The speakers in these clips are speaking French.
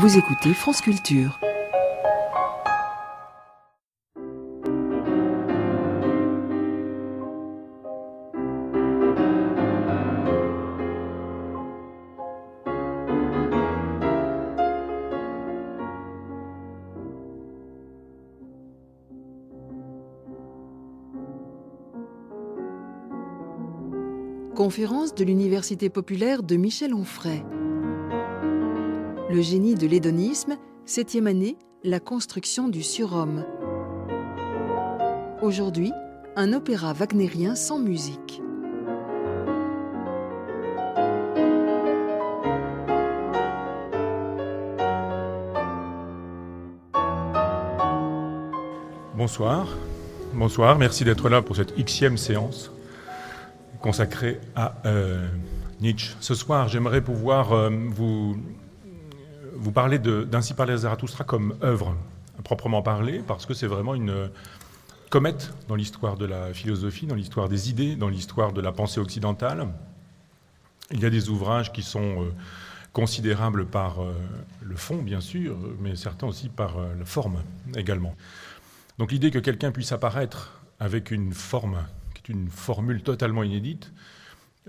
Vous écoutez France Culture. Conférence de l'Université populaire de Michel Onfray. Le génie de l'hédonisme, septième année, la construction du surhomme. Aujourd'hui, un opéra wagnérien sans musique. Bonsoir. Bonsoir, merci d'être là pour cette xème séance consacrée à euh, Nietzsche. Ce soir, j'aimerais pouvoir euh, vous vous parlez d'Ainsi parler à Zarathustra comme œuvre, à proprement parler, parce que c'est vraiment une comète dans l'histoire de la philosophie, dans l'histoire des idées, dans l'histoire de la pensée occidentale. Il y a des ouvrages qui sont euh, considérables par euh, le fond, bien sûr, mais certains aussi par euh, la forme également. Donc l'idée que quelqu'un puisse apparaître avec une forme, qui est une formule totalement inédite,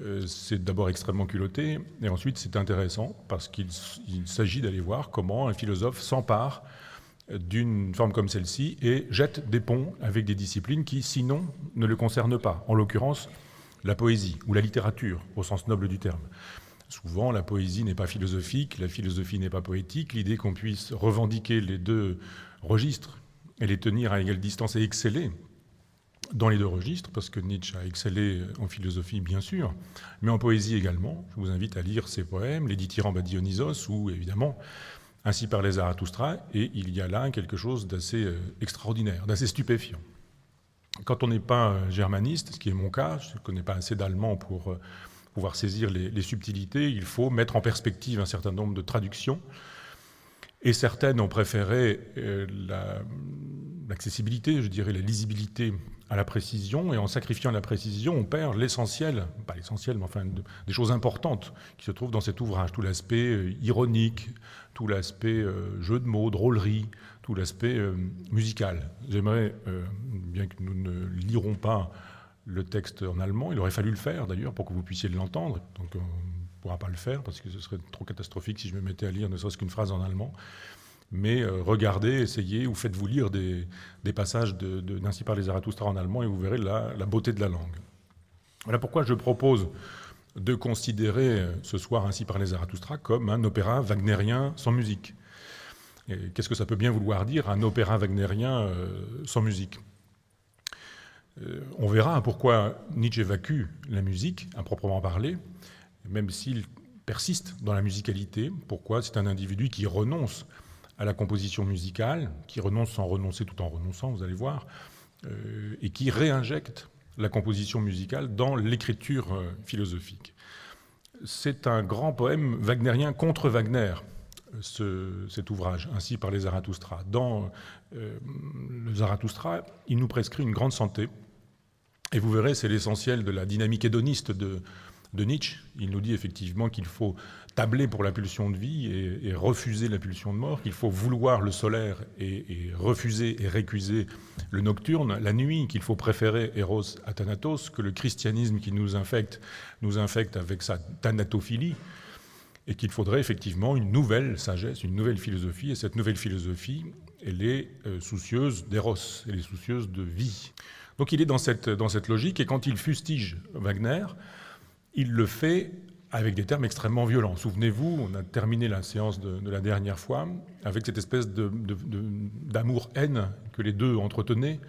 euh, c'est d'abord extrêmement culotté, et ensuite c'est intéressant parce qu'il s'agit d'aller voir comment un philosophe s'empare d'une forme comme celle-ci et jette des ponts avec des disciplines qui, sinon, ne le concernent pas. En l'occurrence, la poésie ou la littérature, au sens noble du terme. Souvent, la poésie n'est pas philosophique, la philosophie n'est pas poétique. L'idée qu'on puisse revendiquer les deux registres et les tenir à égale distance et exceller dans les deux registres, parce que Nietzsche a excellé en philosophie, bien sûr, mais en poésie également. Je vous invite à lire ses poèmes, Les dithyrambes à Dionysos, ou évidemment Ainsi par les Zarathustra, et il y a là quelque chose d'assez euh, extraordinaire, d'assez stupéfiant. Quand on n'est pas euh, germaniste, ce qui est mon cas, je ne connais pas assez d'allemand pour euh, pouvoir saisir les, subtilités, il faut mettre en perspective un certain nombre de traductions. Et certaines ont préféré l'accessibilité, je dirais la lisibilité à la précision, et en sacrifiant la précision, on perd l'essentiel, pas l'essentiel, mais enfin des choses importantes qui se trouvent dans cet ouvrage, tout l'aspect euh, ironique, tout l'aspect euh, jeu de mots, drôlerie, tout l'aspect euh, musical. J'aimerais, bien que nous ne lirons pas le texte en allemand, il aurait fallu le faire d'ailleurs pour que vous puissiez l'entendre, donc on ne pourra pas le faire parce que ce serait trop catastrophique si je me mettais à lire ne serait-ce qu'une phrase en allemand mais euh, regardez, essayez ou faites-vous lire des, passages de, de les Zarathustra en allemand et vous verrez la, beauté de la langue. Voilà pourquoi je propose de considérer euh, ce soir ainsi par les Zarathustra comme un opéra wagnérien sans musique. Qu'est-ce que ça peut bien vouloir dire un opéra wagnérien euh, sans musique On verra pourquoi Nietzsche évacue la musique à proprement parler, même s'il persiste dans la musicalité, pourquoi c'est un individu qui renonce à la composition musicale, qui renonce sans renoncer tout en renonçant, vous allez voir, euh, et qui réinjecte la composition musicale dans l'écriture euh, philosophique. C'est un grand poème wagnerien contre Wagner, euh, ce, cet ouvrage, ainsi par les Zarathustra. Dans le Zarathustra, il nous prescrit une grande santé, et vous verrez, c'est l'essentiel de la dynamique hédoniste de, de Nietzsche. Il nous dit effectivement qu'il faut tabler pour la pulsion de vie et, refuser la pulsion de mort, qu'il faut vouloir le solaire et, refuser et récuser le nocturne, la nuit, qu'il faut préférer Eros à Thanatos, que le christianisme qui nous infecte nous infecte avec sa thanatophilie, et qu'il faudrait effectivement une nouvelle sagesse, une nouvelle philosophie, et cette nouvelle philosophie, elle est euh, soucieuse d'Eros, elle est soucieuse de vie. Donc il est dans cette logique, et quand il fustige Wagner, il le fait avec des termes extrêmement violents. Souvenez-vous, on a terminé la séance de, la dernière fois avec cette espèce d'amour-haine que les deux entretenaient.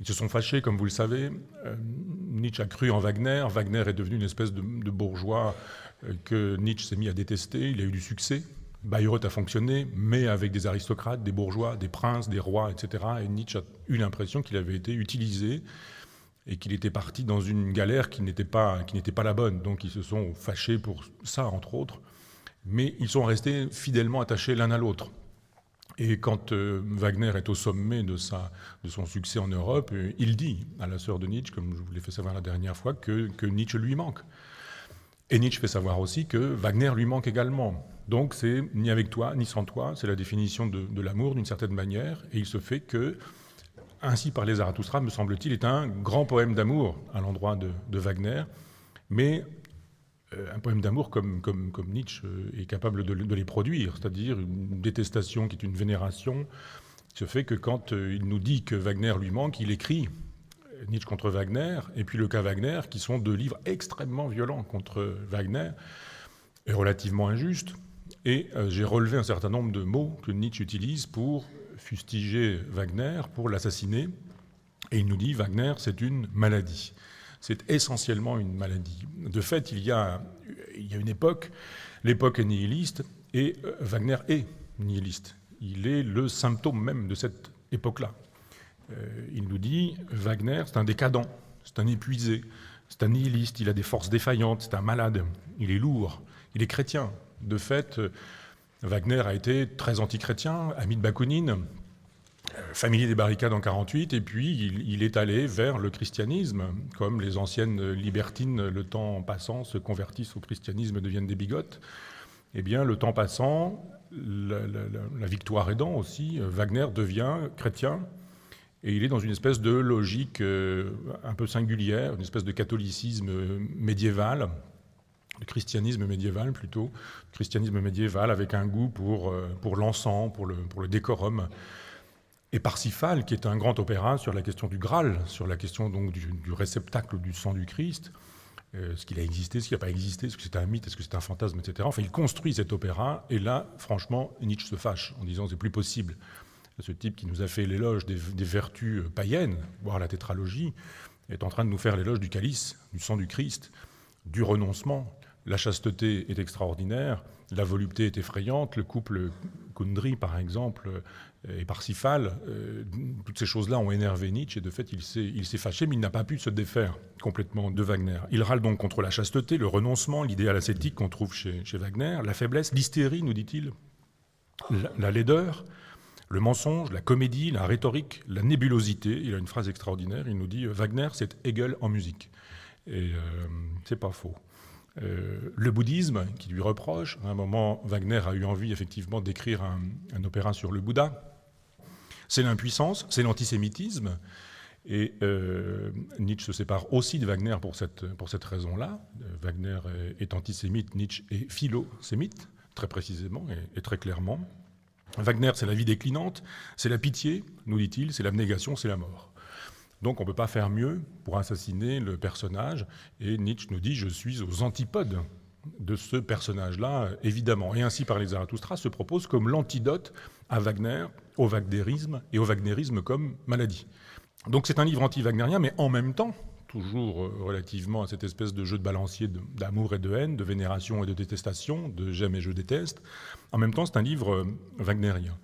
Ils se sont fâchés, comme vous le savez. Euh, Nietzsche a cru en Wagner. Wagner est devenu une espèce de, de bourgeois euh, que Nietzsche s'est mis à détester. Il a eu du succès. Bayreuth a fonctionné, mais avec des aristocrates, des bourgeois, des princes, des rois, etc. Et Nietzsche a eu l'impression qu'il avait été utilisé et qu'il était parti dans une galère qui n'était pas, qui n'était pas la bonne. Donc ils se sont fâchés pour ça, entre autres, mais ils sont restés fidèlement attachés l'un à l'autre. Et quand euh, Wagner est au sommet de, sa, de son succès en Europe, euh, il dit à la sœur de Nietzsche, comme je vous l'ai fait savoir la dernière fois, que, que Nietzsche lui manque. Et Nietzsche fait savoir aussi que Wagner lui manque également. Donc c'est ni avec toi, ni sans toi, c'est la définition de, de l'amour d'une certaine manière, et il se fait que ainsi par les Zarathustra, me semble-t-il, est un grand poème d'amour à l'endroit de, Wagner, mais euh, un poème d'amour comme, comme, comme, Nietzsche euh, est capable de, de les produire, c'est-à-dire une détestation qui est une vénération, ce fait que quand euh, il nous dit que Wagner lui manque, il écrit Nietzsche contre Wagner et puis le cas Wagner, qui sont deux livres extrêmement violents contre Wagner et relativement injustes. Et j'ai relevé un certain nombre de mots que Nietzsche utilise pour fustiger Wagner pour l'assassiner. Et il nous dit, Wagner, c'est une maladie. C'est essentiellement une maladie. De fait, il y a, il y une époque, l'époque est nihiliste, et euh, Wagner est nihiliste. Il est le symptôme même de cette époque-là. Euh, il nous dit, Wagner, c'est un décadent, c'est un épuisé, c'est un nihiliste, il a des forces défaillantes, c'est un malade, il est lourd, il est chrétien. De fait, euh, Wagner a été très antichrétien, ami de Bakounine, euh, familier des barricades en 48, et puis il, est allé vers le christianisme, comme les anciennes libertines, le temps passant, se convertissent au christianisme, deviennent des bigotes. Eh bien, le temps passant, la, la victoire aidant aussi, Wagner devient chrétien, et il est dans une espèce de logique euh, un peu singulière, une espèce de catholicisme euh, médiéval, le christianisme médiéval plutôt, le christianisme médiéval avec un goût pour, euh, pour l'encens, pour le, pour le décorum. Et Parsifal, qui est un grand opéra sur la question du Graal, sur la question donc du, réceptacle du sang du Christ, euh, ce qu'il a existé, ce qui n'a pas existé, ce que c'est un mythe, est-ce que c'est un fantasme, etc. Enfin, il construit cet opéra, et là, franchement, Nietzsche se fâche en disant c'est plus possible. Ce type qui nous a fait l'éloge des, des vertus païennes, voire la tétralogie, est en train de nous faire l'éloge du calice, du sang du Christ, du renoncement. La chasteté est extraordinaire, la volupté est effrayante, le couple Kundry, par exemple, et euh, Parsifal, euh, toutes ces choses-là ont énervé Nietzsche, et de fait, il s'est fâché, mais il n'a pas pu se défaire complètement de Wagner. Il râle donc contre la chasteté, le renoncement, l'idéal ascétique qu'on trouve chez, Wagner, la faiblesse, l'hystérie, nous dit-il, la, laideur, le mensonge, la comédie, la rhétorique, la nébulosité. Il a une phrase extraordinaire, il nous dit Wagner, c'est Hegel en musique. Et euh, c'est pas faux. Euh, le bouddhisme qui lui reproche. À un moment, Wagner a eu envie effectivement d'écrire un, opéra sur le Bouddha. C'est l'impuissance, c'est l'antisémitisme. Et euh, Nietzsche se sépare aussi de Wagner pour cette, pour cette raison-là. Euh, Wagner est, antisémite, Nietzsche est philo-sémite, très précisément et très clairement. Wagner, c'est la vie déclinante, c'est la pitié, nous dit-il, c'est l'abnégation, c'est la mort. Donc on ne peut pas faire mieux pour assassiner le personnage. Et Nietzsche nous dit, je suis aux antipodes de ce personnage-là, évidemment. Et ainsi, par les Zarathustra, se propose comme l'antidote à Wagner, au wagnerisme, et au wagnerisme comme maladie. Donc c'est un livre anti-wagnerien, mais en même temps, toujours euh, relativement à cette espèce de jeu de balancier d'amour et de haine, de vénération et de détestation, de j'aime et je déteste, en même temps, c'est un livre euh, wagnerien,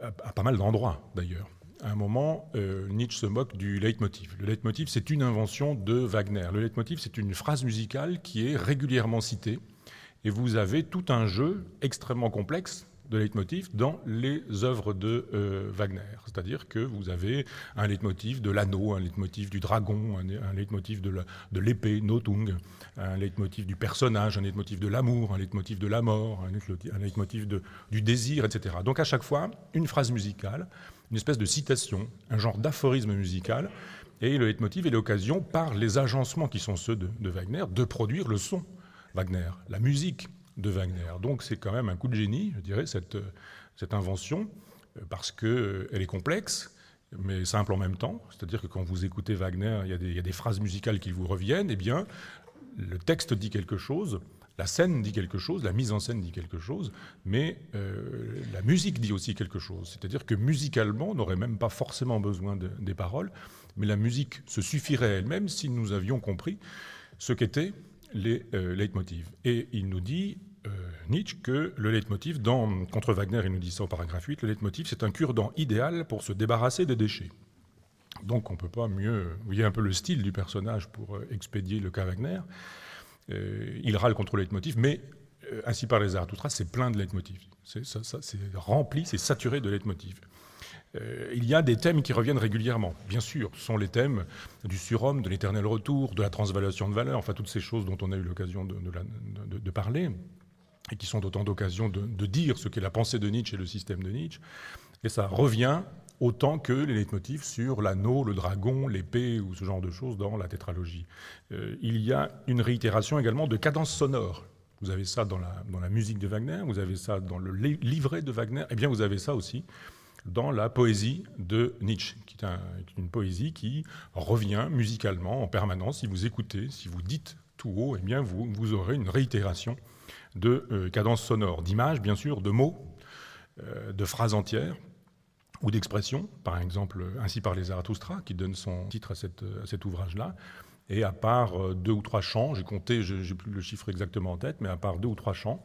à pas mal d'endroits d'ailleurs à un moment, euh, Nietzsche se moque du leitmotiv. Le leitmotiv, c'est une invention de Wagner. Le leitmotiv, c'est une phrase musicale qui est régulièrement citée. Et vous avez tout un jeu extrêmement complexe de leitmotiv dans les œuvres de euh, Wagner. C'est-à-dire que vous avez un leitmotiv de l'anneau, un leitmotiv du dragon, un, leitmotiv de l'épée, Notung, un leitmotiv du personnage, un leitmotiv de l'amour, un leitmotiv de la mort, un leitmotiv, du désir, etc. Donc à chaque fois, une phrase musicale une espèce de citation, un genre d'aphorisme musical. Et le leitmotiv est l'occasion, par les agencements qui sont ceux de, Wagner, de produire le son Wagner, la musique de Wagner. Donc c'est quand même un coup de génie, je dirais, cette, cette invention, euh, parce qu'elle euh, est complexe, mais simple en même temps. C'est-à-dire que quand vous écoutez Wagner, il y, a des, phrases musicales qui vous reviennent, et eh bien, le texte dit quelque chose, la scène dit quelque chose, la mise en scène dit quelque chose, mais euh, la musique dit aussi quelque chose. C'est-à-dire que musicalement, on n'aurait même pas forcément besoin des paroles, mais la musique se suffirait elle-même si nous avions compris ce qu'étaient les euh, leitmotivs. Et il nous dit, euh, Nietzsche, que le leitmotiv, dans, contre Wagner, il nous dit ça au paragraphe 8, le leitmotiv, c'est un cure-dent idéal pour se débarrasser des déchets. Donc on ne peut pas mieux... Vous voyez un peu le style du personnage pour expédier le cas Wagner. Euh, il râle contre le leitmotiv, mais euh, ainsi par les sera c'est plein de leitmotifs. C'est rempli, c'est saturé de leitmotifs. Euh, il y a des thèmes qui reviennent régulièrement. Bien sûr, ce sont les thèmes du surhomme, de l'éternel retour, de la transvaluation de valeur, enfin toutes ces choses dont on a eu l'occasion de, parler et qui sont autant d'occasions de, dire ce qu'est la pensée de Nietzsche et le système de Nietzsche. Et ça revient autant que les leitmotifs sur l'anneau, le dragon, l'épée ou ce genre de choses dans la tétralogie. Euh, il y a une réitération également de cadences sonores. Vous avez ça dans la, dans la musique de Wagner, vous avez ça dans le livret de Wagner, et eh bien vous avez ça aussi dans la poésie de Nietzsche, qui est, une poésie qui revient musicalement en permanence. Si vous écoutez, si vous dites tout haut, et eh bien vous, aurez une réitération de euh, cadences sonores, d'images bien sûr, de mots, euh, de phrases entières ou d'expression, par exemple, ainsi par les Zarathustra, qui donne son titre à, cette, cet ouvrage-là. Et à part euh, deux ou trois chants, j'ai compté, je n'ai plus le chiffre exactement en tête, mais à part deux ou trois chants,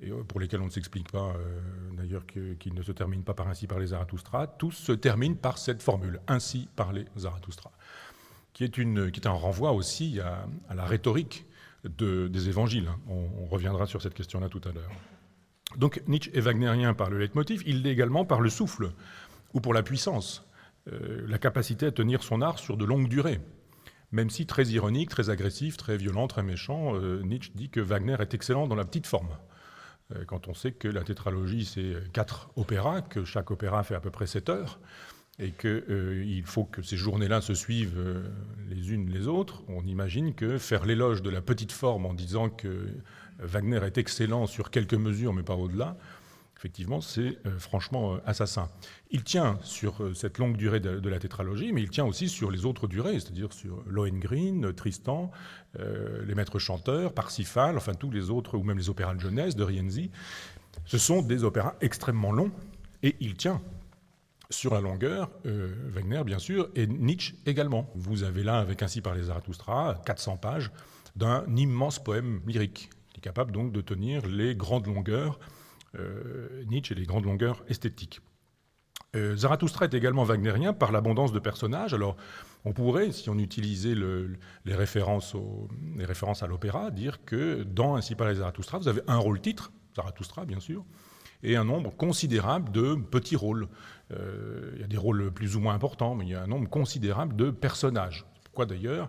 et euh, pour lesquels on ne s'explique pas, euh, d'ailleurs, qu'ils ne se terminent pas par ainsi par les Zarathustra, tous se terminent par cette formule, ainsi par les Zarathustra, qui est, une, un renvoi aussi à, la rhétorique de, des évangiles. on reviendra sur cette question-là tout à l'heure. Donc Nietzsche est wagnerien par le leitmotiv, il l'est également par le souffle, ou pour la puissance, euh, la capacité à tenir son art sur de longues durées. Même si très ironique, très agressif, très violent, très méchant, euh, Nietzsche dit que Wagner est excellent dans la petite forme. Euh, quand on sait que la tétralogie, c'est quatre opéras, que chaque opéra fait à peu près sept heures, et qu'il faut que ces journées-là se suivent les unes les autres, on imagine que faire l'éloge de la petite forme en disant que Wagner est excellent sur quelques mesures, mais pas au-delà, effectivement, c'est euh, franchement euh, assassin. Il tient sur euh, cette longue durée de, la tétralogie, mais il tient aussi sur les autres durées, c'est-à-dire sur Lohengrin, Tristan, les maîtres chanteurs, Parsifal, enfin tous les autres, ou même les opéras de jeunesse de Rienzi. Ce sont des opéras extrêmement longs, et il tient sur la longueur, Wagner bien sûr, et Nietzsche également. Vous avez là, avec Ainsi par les Zarathustra, 400 pages d'un immense poème lyrique, capable donc de tenir les grandes longueurs, euh, Nietzsche et les grandes longueurs esthétiques. Euh, Zarathustra est également wagnérien par l'abondance de personnages. Alors, on pourrait, si on utilisait les, références à l'opéra, dire que dans Ainsi parlait Zarathustra, vous avez un rôle-titre, Zarathustra bien sûr, et un nombre considérable de petits rôles. Euh, il y a des rôles plus ou moins importants, mais il y a un nombre considérable de personnages. Pourquoi d'ailleurs,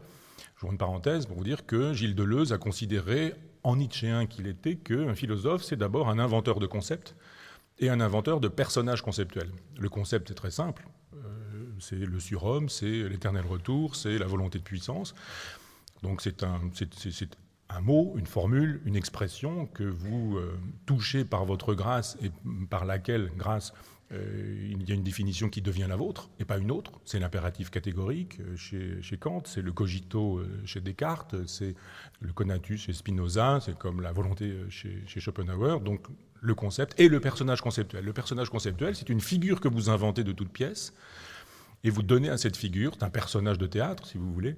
je vous une parenthèse pour vous dire que Gilles Deleuze a considéré en nietzschéen qu'il était, qu'un philosophe, c'est d'abord un inventeur de concepts et un inventeur de personnages conceptuels. Le concept est très simple. Euh, c'est le surhomme, c'est l'éternel retour, c'est la volonté de puissance. Donc c'est un, un, mot, une formule, une expression que vous euh, touchez par votre grâce et par laquelle, grâce, euh, il y a une définition qui devient la vôtre et pas une autre. C'est l'impératif catégorique euh, chez, Kant, c'est le cogito euh, chez Descartes, c'est le conatus chez Spinoza, c'est comme la volonté chez, Schopenhauer. Donc le concept et le personnage conceptuel. Le personnage conceptuel, c'est une figure que vous inventez de toute pièce et vous donnez à cette figure, un personnage de théâtre, si vous voulez,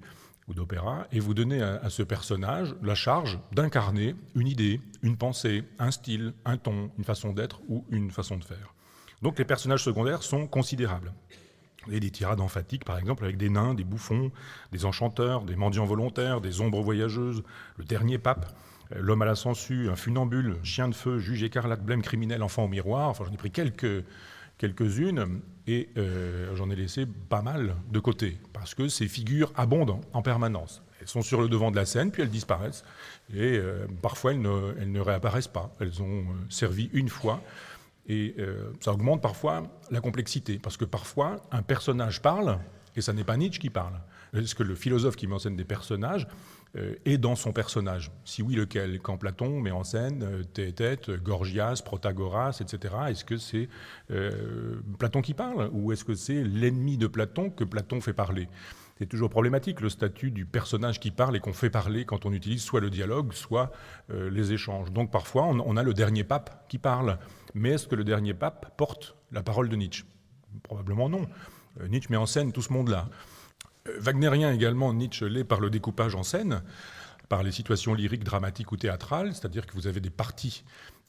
ou d'opéra, et vous donnez à, ce personnage la charge d'incarner une idée, une pensée, un style, un ton, une façon d'être ou une façon de faire. Donc les personnages secondaires sont considérables. Et des tirades emphatiques, par exemple, avec des nains, des bouffons, des enchanteurs, des mendiants volontaires, des ombres voyageuses, le dernier pape, euh, l'homme à la sangsue, un funambule, chien de feu, juge écarlate, blême criminel, enfant au miroir. Enfin, j'en ai pris quelques, quelques-unes et euh, j'en ai laissé pas mal de côté parce que ces figures abondent en permanence. Elles sont sur le devant de la scène, puis elles disparaissent et euh, parfois elles ne, réapparaissent pas. Elles ont servi une fois et euh, ça augmente parfois la complexité, parce que parfois, un personnage parle, et ça n'est pas Nietzsche qui parle. Est-ce que le philosophe qui met en scène des personnages euh, est dans son personnage Si oui, lequel Quand Platon met en scène euh, tête tête Gorgias, Protagoras, etc., est-ce que c'est Platon qui parle Ou est-ce que c'est l'ennemi de Platon que Platon fait parler c'est toujours problématique le statut du personnage qui parle et qu'on fait parler quand on utilise soit le dialogue, soit les échanges. Donc parfois, on a le dernier pape qui parle mais est-ce que le dernier pape porte la parole de Nietzsche Probablement non. Euh, Nietzsche met en scène tout ce monde-là. Euh, Wagnerien également, Nietzsche l'est par le découpage en scène, par les situations lyriques, dramatiques ou théâtrales, c'est-à-dire que vous avez des parties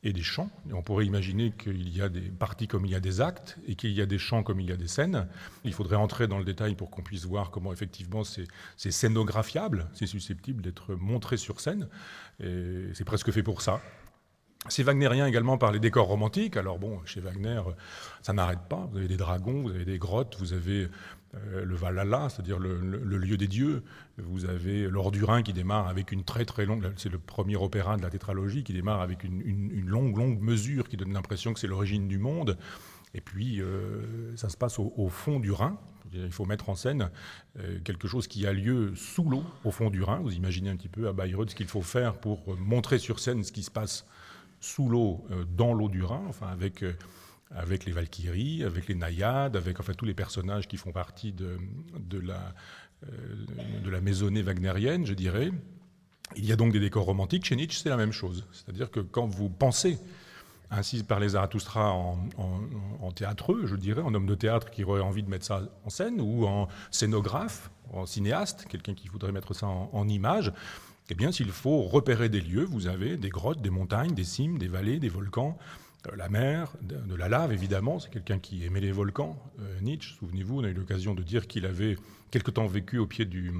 et des chants. on pourrait imaginer qu'il y a des parties comme il y a des actes et qu'il y a des chants comme il y a des scènes. Il faudrait entrer dans le détail pour qu'on puisse voir comment effectivement c'est scénographiable, c'est susceptible d'être montré sur scène. C'est presque fait pour ça, c'est wagnerien également par les décors romantiques. Alors bon, chez Wagner, euh, ça n'arrête pas. Vous avez des dragons, vous avez des grottes, vous avez euh, le Valhalla, c'est-à-dire le, lieu des dieux. Vous avez l'Or du Rhin qui démarre avec une très très longue, c'est le premier opéra de la tétralogie qui démarre avec une, longue longue mesure qui donne l'impression que c'est l'origine du monde. Et puis, euh, ça se passe au, fond du Rhin. Il faut mettre en scène quelque chose qui a lieu sous l'eau, au fond du Rhin. Vous imaginez un petit peu à Bayreuth ce qu'il faut faire pour montrer sur scène ce qui se passe sous l'eau, euh, dans l'eau du Rhin, enfin avec euh, avec les Valkyries, avec les Naïades, avec enfin tous les personnages qui font partie de, la, euh, de la maisonnée wagnerienne, je dirais. Il y a donc des décors romantiques. Chez Nietzsche, c'est la même chose. C'est-à-dire que quand vous pensez, ainsi par les Zarathustra en, en, théâtreux, je dirais, en homme de théâtre qui aurait envie de mettre ça en scène, ou en scénographe, en cinéaste, quelqu'un qui voudrait mettre ça en image, eh bien, s'il faut repérer des lieux, vous avez des grottes, des montagnes, des cimes, des vallées, des volcans, euh, la mer, de, la lave, évidemment. C'est quelqu'un qui aimait les volcans. Euh, Nietzsche, souvenez-vous, on a eu l'occasion de dire qu'il avait quelque temps vécu au pied du,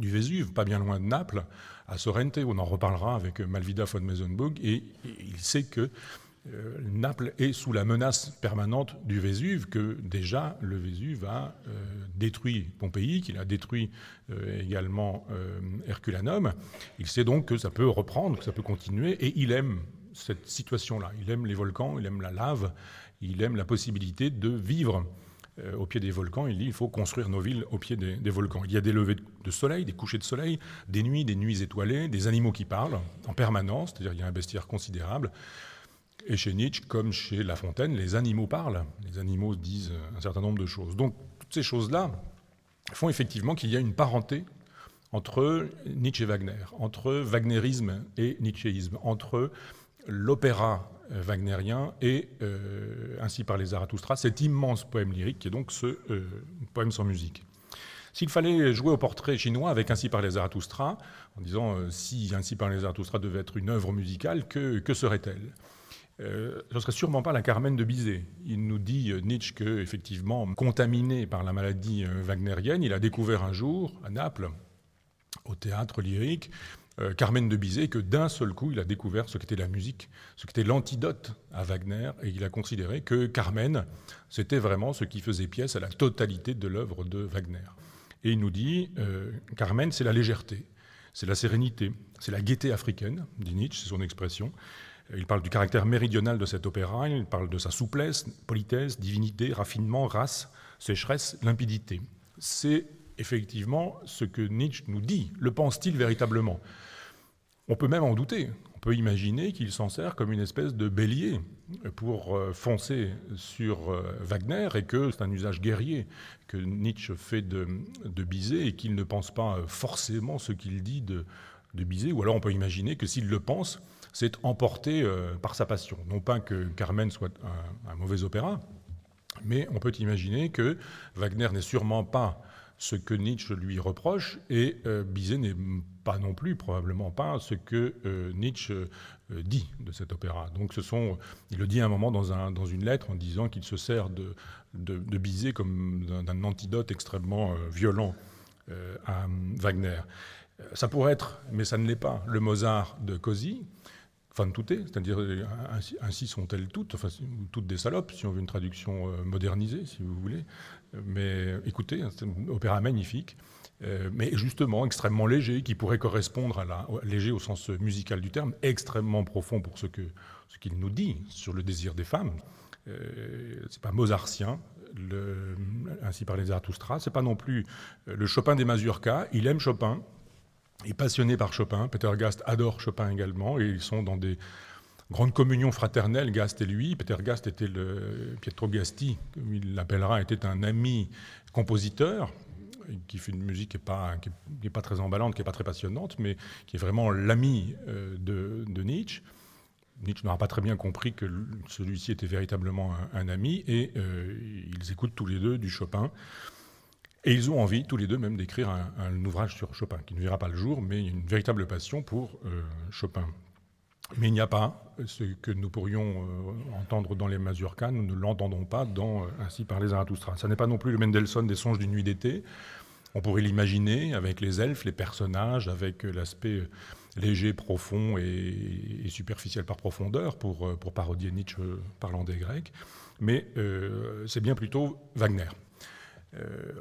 du Vésuve, pas bien loin de Naples, à Sorrente. On en reparlera avec euh, Malvida von Mesenburg. et il sait que euh, Naples est sous la menace permanente du Vésuve, que déjà le Vésuve a euh, détruit Pompéi, qu'il a détruit euh, également Herculanum. Il sait donc que ça peut reprendre, que ça peut continuer, et il aime cette situation-là. Il aime les volcans, il aime la lave, il aime la possibilité de vivre au pied des volcans. Il dit il faut construire nos villes au pied des, volcans. Il y a des levées de soleil, des couchers de soleil, des nuits, des nuits étoilées, des animaux qui parlent en permanence, c'est-à-dire il y a un bestiaire considérable. Et chez Nietzsche, comme chez La Fontaine, les animaux parlent, les animaux disent un certain nombre de choses. Donc toutes ces choses-là font effectivement qu'il y a une parenté entre Nietzsche et Wagner, entre wagnerisme et nietzscheïsme, entre l'opéra wagnerien et euh, Ainsi par les Zarathustra, cet immense poème lyrique qui est donc ce euh, poème sans musique. S'il fallait jouer au portrait chinois avec Ainsi par les Zarathustra, en disant euh, si Ainsi par les Zarathustra devait être une œuvre musicale, que serait-elle euh, ce ne serait sûrement pas la Carmen de Bizet. Il nous dit, euh, Nietzsche, que, effectivement, contaminé par la maladie euh, wagnérienne, wagnerienne, il a découvert un jour, à Naples, au théâtre lyrique, Carmen de Bizet, que d'un seul coup, il a découvert ce qu'était la musique, ce qu'était l'antidote à Wagner, et il a considéré que Carmen, c'était vraiment ce qui faisait pièce à la totalité de l'œuvre de Wagner. Et il nous dit, Carmen, c'est la légèreté, c'est la sérénité, c'est la gaieté africaine, dit Nietzsche, c'est son expression, il parle du caractère méridional de cet opéra, il parle de sa souplesse, politesse, divinité, raffinement, race, sécheresse, limpidité. C'est effectivement ce que Nietzsche nous dit. Le pense-t-il véritablement On peut même en douter. On peut imaginer qu'il s'en sert comme une espèce de bélier pour euh, foncer sur euh, Wagner et que c'est un usage guerrier que Nietzsche fait de, Bizet et qu'il ne pense pas forcément ce qu'il dit de, de Bizet. Ou alors on peut imaginer que s'il le pense, s'est emporté euh, par sa passion. Non pas que Carmen soit un, mauvais opéra, mais on peut imaginer que Wagner n'est sûrement pas ce que Nietzsche lui reproche, et euh, Bizet n'est pas non plus, probablement pas, ce que euh, Nietzsche dit de cet opéra. Donc ce sont, il le dit à un moment dans, une lettre en disant qu'il se sert de, de Bizet comme d'un antidote extrêmement violent à Wagner. Ça pourrait être, mais ça ne l'est pas, le Mozart de Cosi, Fan tout c'est-à-dire euh, ainsi, sont-elles toutes, enfin, toutes des salopes, si on veut une traduction euh, modernisée, si vous voulez. Mais écoutez, hein, c'est un opéra magnifique, euh, mais justement extrêmement léger, qui pourrait correspondre à la léger au sens musical du terme, extrêmement profond pour ce que ce qu'il nous dit sur le désir des femmes. c'est pas mozartien, le, ainsi par les ce C'est pas non plus le Chopin des Mazurkas. Il aime Chopin, est passionné par Chopin. Peter Gast adore Chopin également et ils sont dans des grandes communions fraternelles, Gast et lui. Peter Gast était le. Pietro Gasti, comme il l'appellera, était un ami compositeur qui fait une musique qui n'est pas, très emballante, qui n'est pas très passionnante, mais qui est vraiment l'ami euh, de, Nietzsche. Nietzsche n'aura pas très bien compris que celui-ci était véritablement un, ami, et euh, ils écoutent tous les deux du Chopin. Et ils ont envie, tous les deux, même d'écrire un, ouvrage sur Chopin, qui ne verra pas le jour, mais une véritable passion pour euh, Chopin. Mais il n'y a pas ce que nous pourrions euh, entendre dans les mazurkas, nous ne l'entendons pas dans euh, Ainsi par les Zarathustra. Ce n'est pas non plus le Mendelssohn des songes d'une nuit d'été. On pourrait l'imaginer avec les elfes, les personnages, avec l'aspect léger, profond et, superficiel par profondeur, pour parodier Nietzsche parlant des Grecs. Mais c'est bien plutôt Wagner. Euh,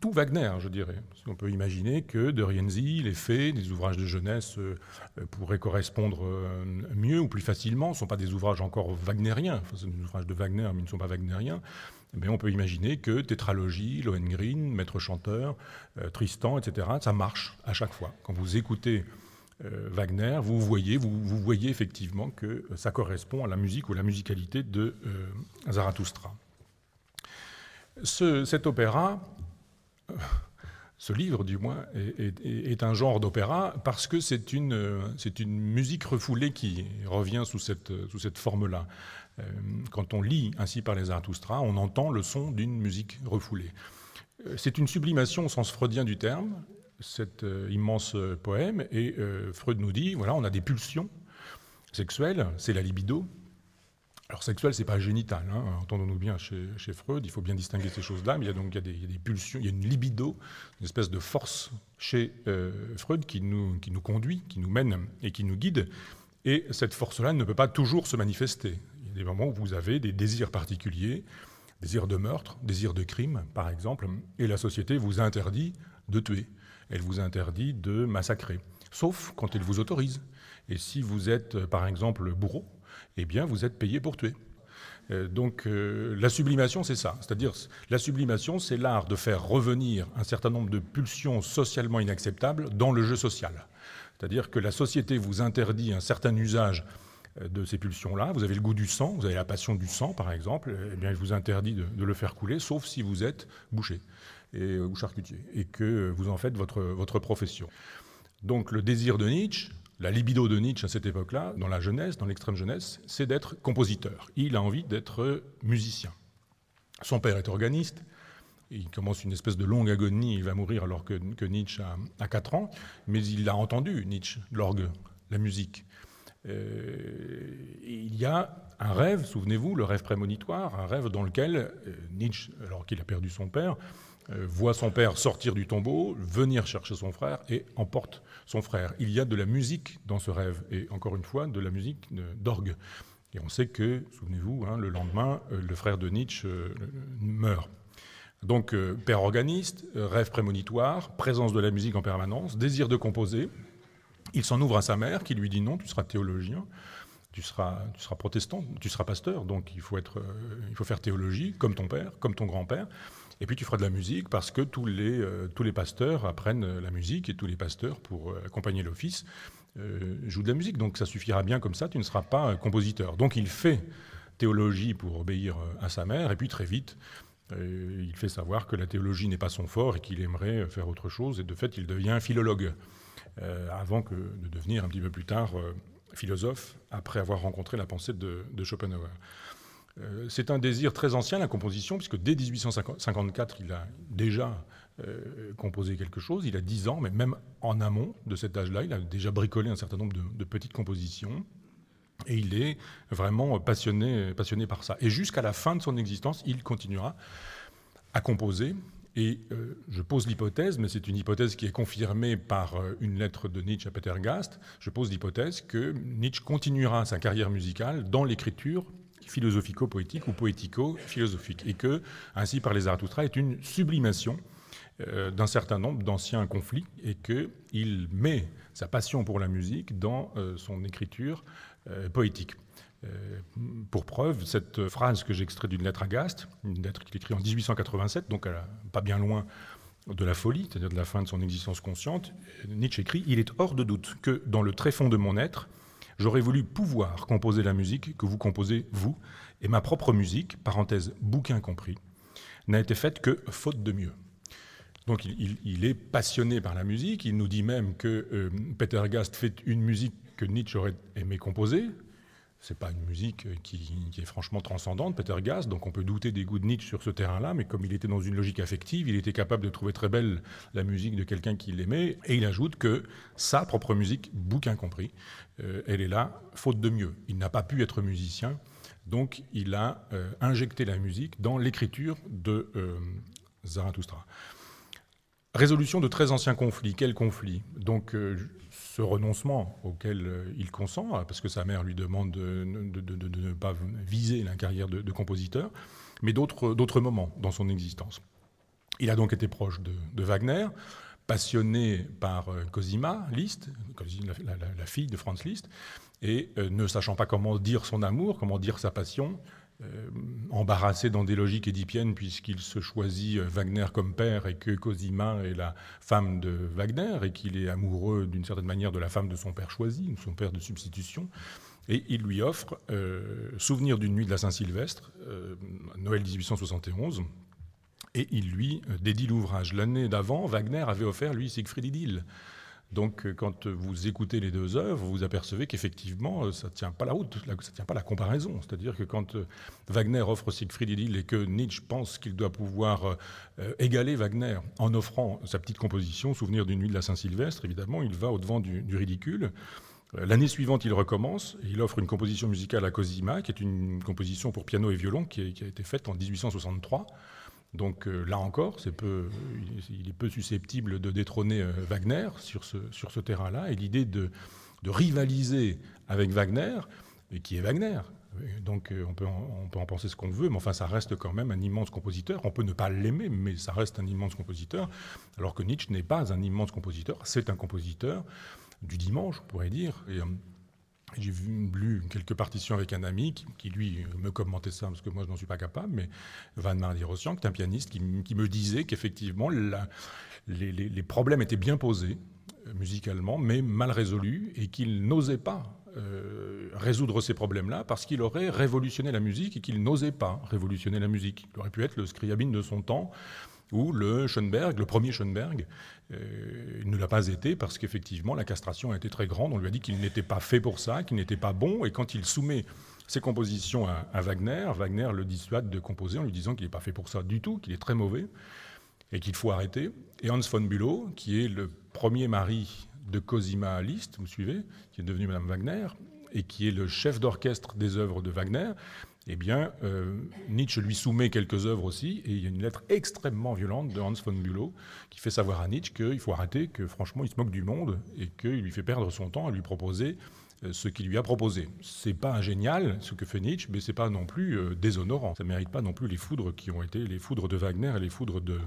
tout Wagner, je dirais. On peut imaginer que de Rienzi, les faits, des ouvrages de jeunesse euh, euh, pourraient correspondre mieux ou plus facilement. Ce ne sont pas des ouvrages encore wagnériens, ce sont des ouvrages de Wagner, mais ils ne sont pas wagnériens. Mais on peut imaginer que Tétralogie, Lohengrin, Maître Chanteur, Tristan, etc., ça marche à chaque fois. Quand vous écoutez Wagner, vous voyez, voyez effectivement que ça correspond à la musique ou la musicalité de Zarathustra cet opéra, ce livre du moins, est, un genre d'opéra parce que c'est une, musique refoulée qui revient sous cette, sous cette forme-là. Euh, quand on lit ainsi par les artoustras, on entend le son d'une musique refoulée. Euh, c'est une sublimation au sens freudien du terme, cet euh, immense poème, et Freud nous dit, voilà, on a des pulsions sexuelles, c'est la libido, alors sexuel, c'est pas génital, hein. entendons-nous bien chez, Freud, il faut bien distinguer ces choses-là, mais il y a donc y a des, pulsions, il y a une libido, une espèce de force chez euh, Freud qui nous, qui nous conduit, qui nous mène et qui nous guide, et cette force-là ne peut pas toujours se manifester. Il y a des moments où vous avez des désirs particuliers, désirs de meurtre, désirs de crime, par exemple, et la société vous interdit de tuer, elle vous interdit de massacrer, sauf quand elle vous autorise. Et si vous êtes, par exemple, bourreau, eh bien, vous êtes payé pour tuer. Euh, donc euh, la sublimation, c'est ça. C'est-à-dire la sublimation, c'est l'art de faire revenir un certain nombre de pulsions socialement inacceptables dans le jeu social. C'est-à-dire que la société vous interdit un certain usage euh, de ces pulsions-là. Vous avez le goût du sang, vous avez la passion du sang, par exemple. Eh bien, elle vous interdit de, le faire couler, sauf si vous êtes boucher et, ou charcutier et que vous en faites votre, votre profession. Donc le désir de Nietzsche, la libido de Nietzsche à cette époque-là, dans la jeunesse, dans l'extrême jeunesse, c'est d'être compositeur. Il a envie d'être musicien. Son père est organiste. Il commence une espèce de longue agonie. Il va mourir alors que, Nietzsche a, 4 ans. Mais il a entendu Nietzsche, l'orgue, la musique. Euh, il y a un rêve, souvenez-vous, le rêve prémonitoire, un rêve dans lequel euh, Nietzsche, alors qu'il a perdu son père, euh, voit son père sortir du tombeau, venir chercher son frère et emporte son frère. Il y a de la musique dans ce rêve, et encore une fois, de la musique d'orgue. Et on sait que, souvenez-vous, hein, le lendemain, euh, le frère de Nietzsche euh, meurt. Donc, père organiste, rêve prémonitoire, présence de la musique en permanence, désir de composer. Il s'en ouvre à sa mère qui lui dit non, tu seras théologien. Tu seras, tu seras protestant, tu seras pasteur, donc il faut, être, il faut faire théologie, comme ton père, comme ton grand-père. Et puis tu feras de la musique parce que tous les, euh, tous les pasteurs apprennent euh, la musique et tous les pasteurs, pour euh, accompagner l'office, jouent de la musique. Donc ça suffira bien comme ça, tu ne seras pas compositeur. Donc il fait théologie pour obéir à sa mère, et puis très vite, il fait savoir que la théologie n'est pas son fort et qu'il aimerait faire autre chose, et de fait il devient philologue, avant de devenir un petit peu plus tard philosophe, après avoir rencontré la pensée de Schopenhauer. Euh, c'est un désir très ancien, la composition, puisque dès 1854, il a déjà euh, composé quelque chose. Il a 10 ans, mais même en amont de cet âge-là, il a déjà bricolé un certain nombre de, petites compositions. Et il est vraiment passionné, passionné par ça. Et jusqu'à la fin de son existence, il continuera à composer. Et euh, je pose l'hypothèse, mais c'est une hypothèse qui est confirmée par une lettre de Nietzsche à Peter Gast, je pose l'hypothèse que Nietzsche continuera sa carrière musicale dans l'écriture philosophico-poétique ou poético-philosophique, et que, ainsi par les Aratoutras est une sublimation euh, d'un certain nombre d'anciens conflits, et qu'il met sa passion pour la musique dans euh, son écriture euh, poétique. Pour preuve, cette phrase que j'extrais d'une lettre à Gast, une lettre qu'il écrit en 1887, donc pas bien loin de la folie, c'est-à-dire de la fin de son existence consciente, Nietzsche écrit Il est hors de doute que dans le tréfonds de mon être, J'aurais voulu pouvoir composer la musique que vous composez, vous, et ma propre musique, parenthèse bouquin compris, n'a été faite que faute de mieux. Donc il, est passionné par la musique, il nous dit même que euh, Peter Gast fait une musique que Nietzsche aurait aimé composer, c'est pas une musique euh, qui, est franchement transcendante, Peter Gass, donc on peut douter des goûts de Nietzsche sur ce terrain-là, mais comme il était dans une logique affective, il était capable de trouver très belle la musique de quelqu'un qui l'aimait, et il ajoute que sa propre musique, bouquin compris, euh, elle est là, faute de mieux. Il n'a pas pu être musicien, donc il a euh, injecté la musique dans l'écriture de Zarathoustra. Zarathustra. Résolution de très anciens conflits. Quels conflits Donc, ce renoncement auquel euh, il consent, hein, parce que sa mère lui demande de, ne pas viser la carrière de, compositeur, mais d'autres moments dans son existence. Il a donc été proche de, Wagner, passionné par euh, Cosima Liszt, la, la fille de Franz Liszt, et euh, ne sachant pas comment dire son amour, comment dire sa passion, euh, embarrassé dans des logiques édipiennes puisqu'il se choisit euh, Wagner comme père et que Cosima est la femme de Wagner et qu'il est amoureux d'une certaine manière de la femme de son père choisi, de son père de substitution. Et il lui offre euh, Souvenir d'une nuit de la Saint-Sylvestre, Noël 1871, et il lui dédie l'ouvrage. L'année d'avant, Wagner avait offert, lui, Siegfried donc, euh, quand vous écoutez les deux œuvres, vous apercevez qu'effectivement, euh, ça ne tient pas la route, ça ne tient pas la comparaison. C'est-à-dire que quand euh, Wagner offre Siegfried Lille et que Nietzsche pense qu'il doit pouvoir égaler Wagner en offrant sa petite composition, Souvenir d'une nuit de la Saint-Sylvestre, évidemment, il va au-devant du, ridicule. L'année suivante, il recommence. Il offre une composition musicale à Cosima, qui est une composition pour piano et violon qui qui a été faite en 1863. Donc euh, là encore, peu, il est peu susceptible de détrôner euh, Wagner sur ce, sur ce terrain-là. Et l'idée de, rivaliser avec Wagner, et qui est Wagner. Euh, donc on peut, en, on peut en penser ce qu'on veut, mais enfin ça reste quand même un immense compositeur. On peut ne pas l'aimer, mais ça reste un immense compositeur. Alors que Nietzsche n'est pas un immense compositeur, c'est un compositeur du dimanche, on pourrait dire. Et j'ai lu quelques partitions avec un ami qui, lui me commentait ça parce que moi je n'en suis pas capable, mais Van Mardi Rossian, qui est un pianiste, qui, me disait qu'effectivement les, les, problèmes étaient bien posés euh, musicalement, mais mal résolus, et qu'il n'osait pas euh, résoudre ces problèmes-là parce qu'il aurait révolutionné la musique et qu'il n'osait pas révolutionner la musique. Il aurait pu être le Scriabine de son temps, où le Schoenberg, le premier Schoenberg, euh, ne l'a pas été parce qu'effectivement la castration a été très grande. On lui a dit qu'il n'était pas fait pour ça, qu'il n'était pas bon. Et quand il soumet ses compositions à, Wagner, Wagner le dissuade de composer en lui disant qu'il n'est pas fait pour ça du tout, qu'il est très mauvais et qu'il faut arrêter. Et Hans von Bülow, qui est le premier mari de Cosima Liszt, vous suivez, qui est devenu Madame Wagner, et qui est le chef d'orchestre des œuvres de Wagner, eh bien, euh, Nietzsche lui soumet quelques œuvres aussi, et il y a une lettre extrêmement violente de Hans von Bülow qui fait savoir à Nietzsche qu'il faut arrêter, que franchement, il se moque du monde et qu'il lui fait perdre son temps à lui proposer euh, ce qu'il lui a proposé. C'est pas génial ce que fait Nietzsche, mais c'est pas non plus euh, déshonorant. Ça mérite pas non plus les foudres qui ont été les foudres de Wagner et les foudres de,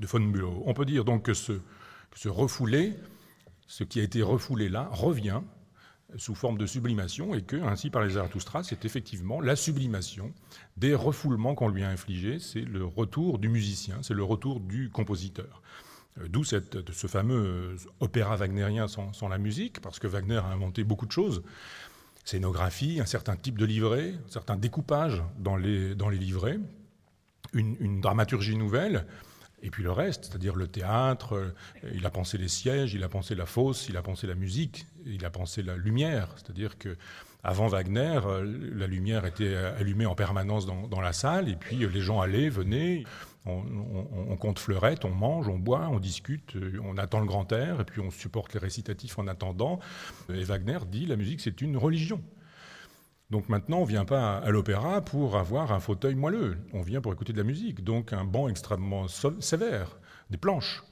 von Bülow. On peut dire donc que que ce refoulé, ce qui a été refoulé là, revient sous forme de sublimation, et que, ainsi par les Zarathustra, c'est effectivement la sublimation des refoulements qu'on lui a infligés, c'est le retour du musicien, c'est le retour du compositeur. Euh, d'où ce fameux euh, opéra wagnérien sans, la musique, parce que Wagner a inventé beaucoup de choses, scénographie, un certain type de livret, un certain découpage dans les, dans les livrets, une dramaturgie nouvelle, et puis le reste, c'est-à-dire le théâtre, euh, il a pensé les sièges, il a pensé la fosse, il a pensé la musique, il a pensé la lumière. C'est-à-dire que avant Wagner, euh, la lumière était euh, allumée en permanence dans, dans la salle, et puis les gens allaient, venaient. On, on, compte fleurette, on mange, on boit, on discute, on attend le grand air, et puis on supporte les récitatifs en attendant. Et Wagner dit la musique, c'est une religion. Donc maintenant, on ne vient pas à l'opéra pour avoir un fauteuil moelleux, on vient pour écouter de la musique, donc un banc extrêmement sévère, des planches.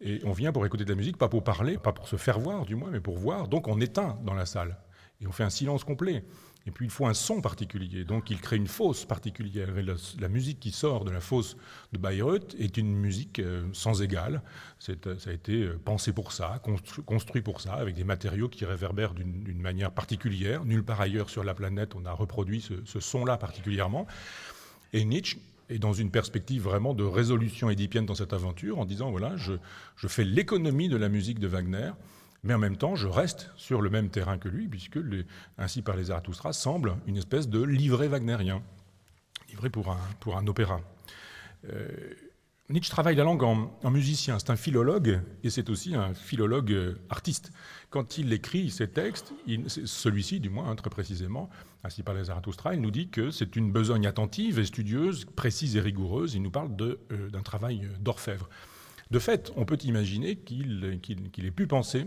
Et on vient pour écouter de la musique, pas pour parler, pas pour se faire voir du moins, mais pour voir. Donc on éteint dans la salle et on fait un silence complet. Et puis il faut un son particulier. Donc il crée une fosse particulière. Et la, musique qui sort de la fosse de Bayreuth est une musique euh, sans égale. Euh, ça a été euh, pensé pour ça, construit pour ça, avec des matériaux qui réverbèrent d'une manière particulière. Nulle part ailleurs sur la planète on a reproduit ce, son-là particulièrement. Et Nietzsche est dans une perspective vraiment de résolution édipienne dans cette aventure, en disant voilà, je fais l'économie de la musique de Wagner, mais en même temps, je reste sur le même terrain que lui, puisque les, ainsi par les Zarathustra semble une espèce de livret wagnérien, livré pour un, pour un opéra. Euh, Nietzsche travaille la langue en, musicien, c'est un philologue et c'est aussi un philologue euh, artiste. Quand il écrit ses textes, celui-ci du moins hein, très précisément, ainsi par les Zarathustra, il nous dit que c'est une besogne attentive et studieuse, précise et rigoureuse, il nous parle euh, d'un travail d'orfèvre. De fait, on peut imaginer qu'il qu ait pu penser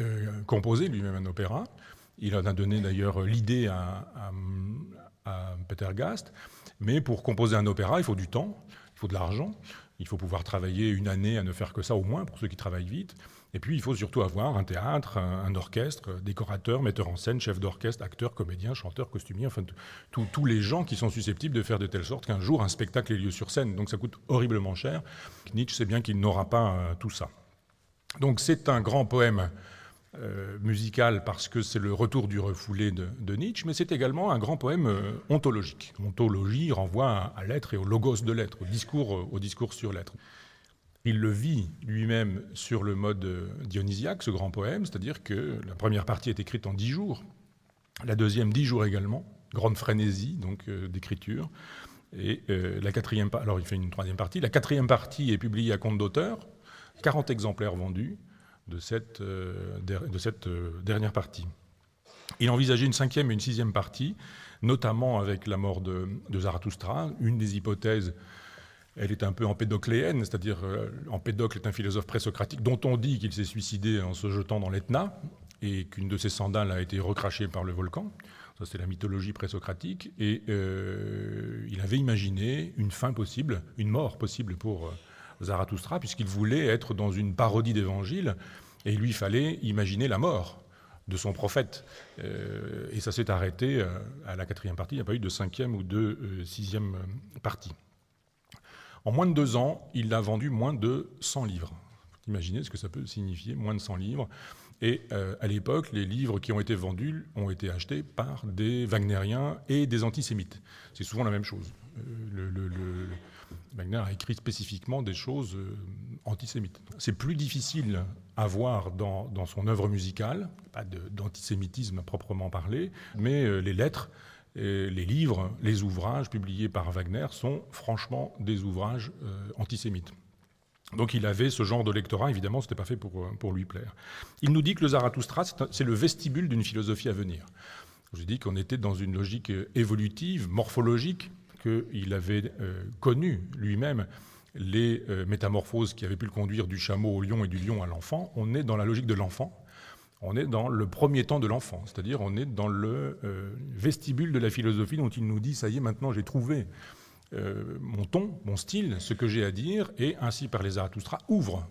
euh, composer lui-même un opéra. Il en a donné d'ailleurs l'idée à, Peter Gast. Mais pour composer un opéra, il faut du temps, il faut de l'argent, il faut pouvoir travailler une année à ne faire que ça au moins pour ceux qui travaillent vite. Et puis il faut surtout avoir un théâtre, un, orchestre, décorateur, metteur en scène, chef d'orchestre, acteur, comédien, chanteur, costumier, enfin tous les gens qui sont susceptibles de faire de telle sorte qu'un jour un spectacle ait lieu sur scène. Donc ça coûte horriblement cher. Nietzsche sait bien qu'il n'aura pas euh, tout ça. Donc c'est un grand poème euh, musical parce que c'est le retour du refoulé de, Nietzsche, mais c'est également un grand poème euh, ontologique. Ontologie renvoie à, l'être et au logos de l'être, au discours, euh, au discours sur l'être. Il le vit lui-même sur le mode dionysiaque, ce grand poème, c'est-à-dire que la première partie est écrite en dix jours, la deuxième dix jours également, grande frénésie donc d'écriture. Et la quatrième, alors il fait une troisième partie. La quatrième partie est publiée à compte d'auteur, 40 exemplaires vendus, de cette, euh, euh, dernière partie. Il envisageait une cinquième et une sixième partie, notamment avec la mort de, Zarathustra. Une des hypothèses, elle est un peu empédocléenne, c'est-à-dire euh, Empédocle est un philosophe présocratique dont on dit qu'il s'est suicidé en se jetant dans l'Etna et qu'une de ses sandales a été recrachée par le volcan. Ça, c'est la mythologie présocratique. Et il avait imaginé une fin possible, une mort possible pour, Zarathustra, puisqu'il voulait être dans une parodie d'évangile, et il lui, fallait imaginer la mort de son prophète. Euh, et ça s'est arrêté euh, à la quatrième partie, il n'y a pas eu de cinquième ou de euh, sixième partie. En moins de deux ans, il a vendu moins de 100 livres. Imaginez ce que ça peut signifier, moins de 100 livres. Et à l'époque, les livres qui ont été vendus ont été achetés par des wagneriens et des antisémites. C'est souvent la même chose. le, Wagner a écrit spécifiquement des choses euh, antisémites. C'est plus difficile à voir dans, son œuvre musicale, pas d'antisémitisme à proprement parler, mais euh, les lettres euh, les livres, les ouvrages publiés par Wagner sont franchement des ouvrages antisémites. Donc il avait ce genre de lectorat, évidemment, ce n'était pas fait pour, lui plaire. Il nous dit que le Zarathustra, c'est le vestibule d'une philosophie à venir. Je dis qu'on était dans une logique évolutive, morphologique, qu'il avait euh, connu lui-même les euh, métamorphoses qui avaient pu le conduire du chameau au lion et du lion à l'enfant, on est dans la logique de l'enfant. On est dans le premier temps de l'enfant, c'est-à-dire on est dans le euh, vestibule de la philosophie dont il nous dit ça y est, maintenant j'ai trouvé mon ton, mon style, ce que j'ai à dire, et ainsi par les sera ouvre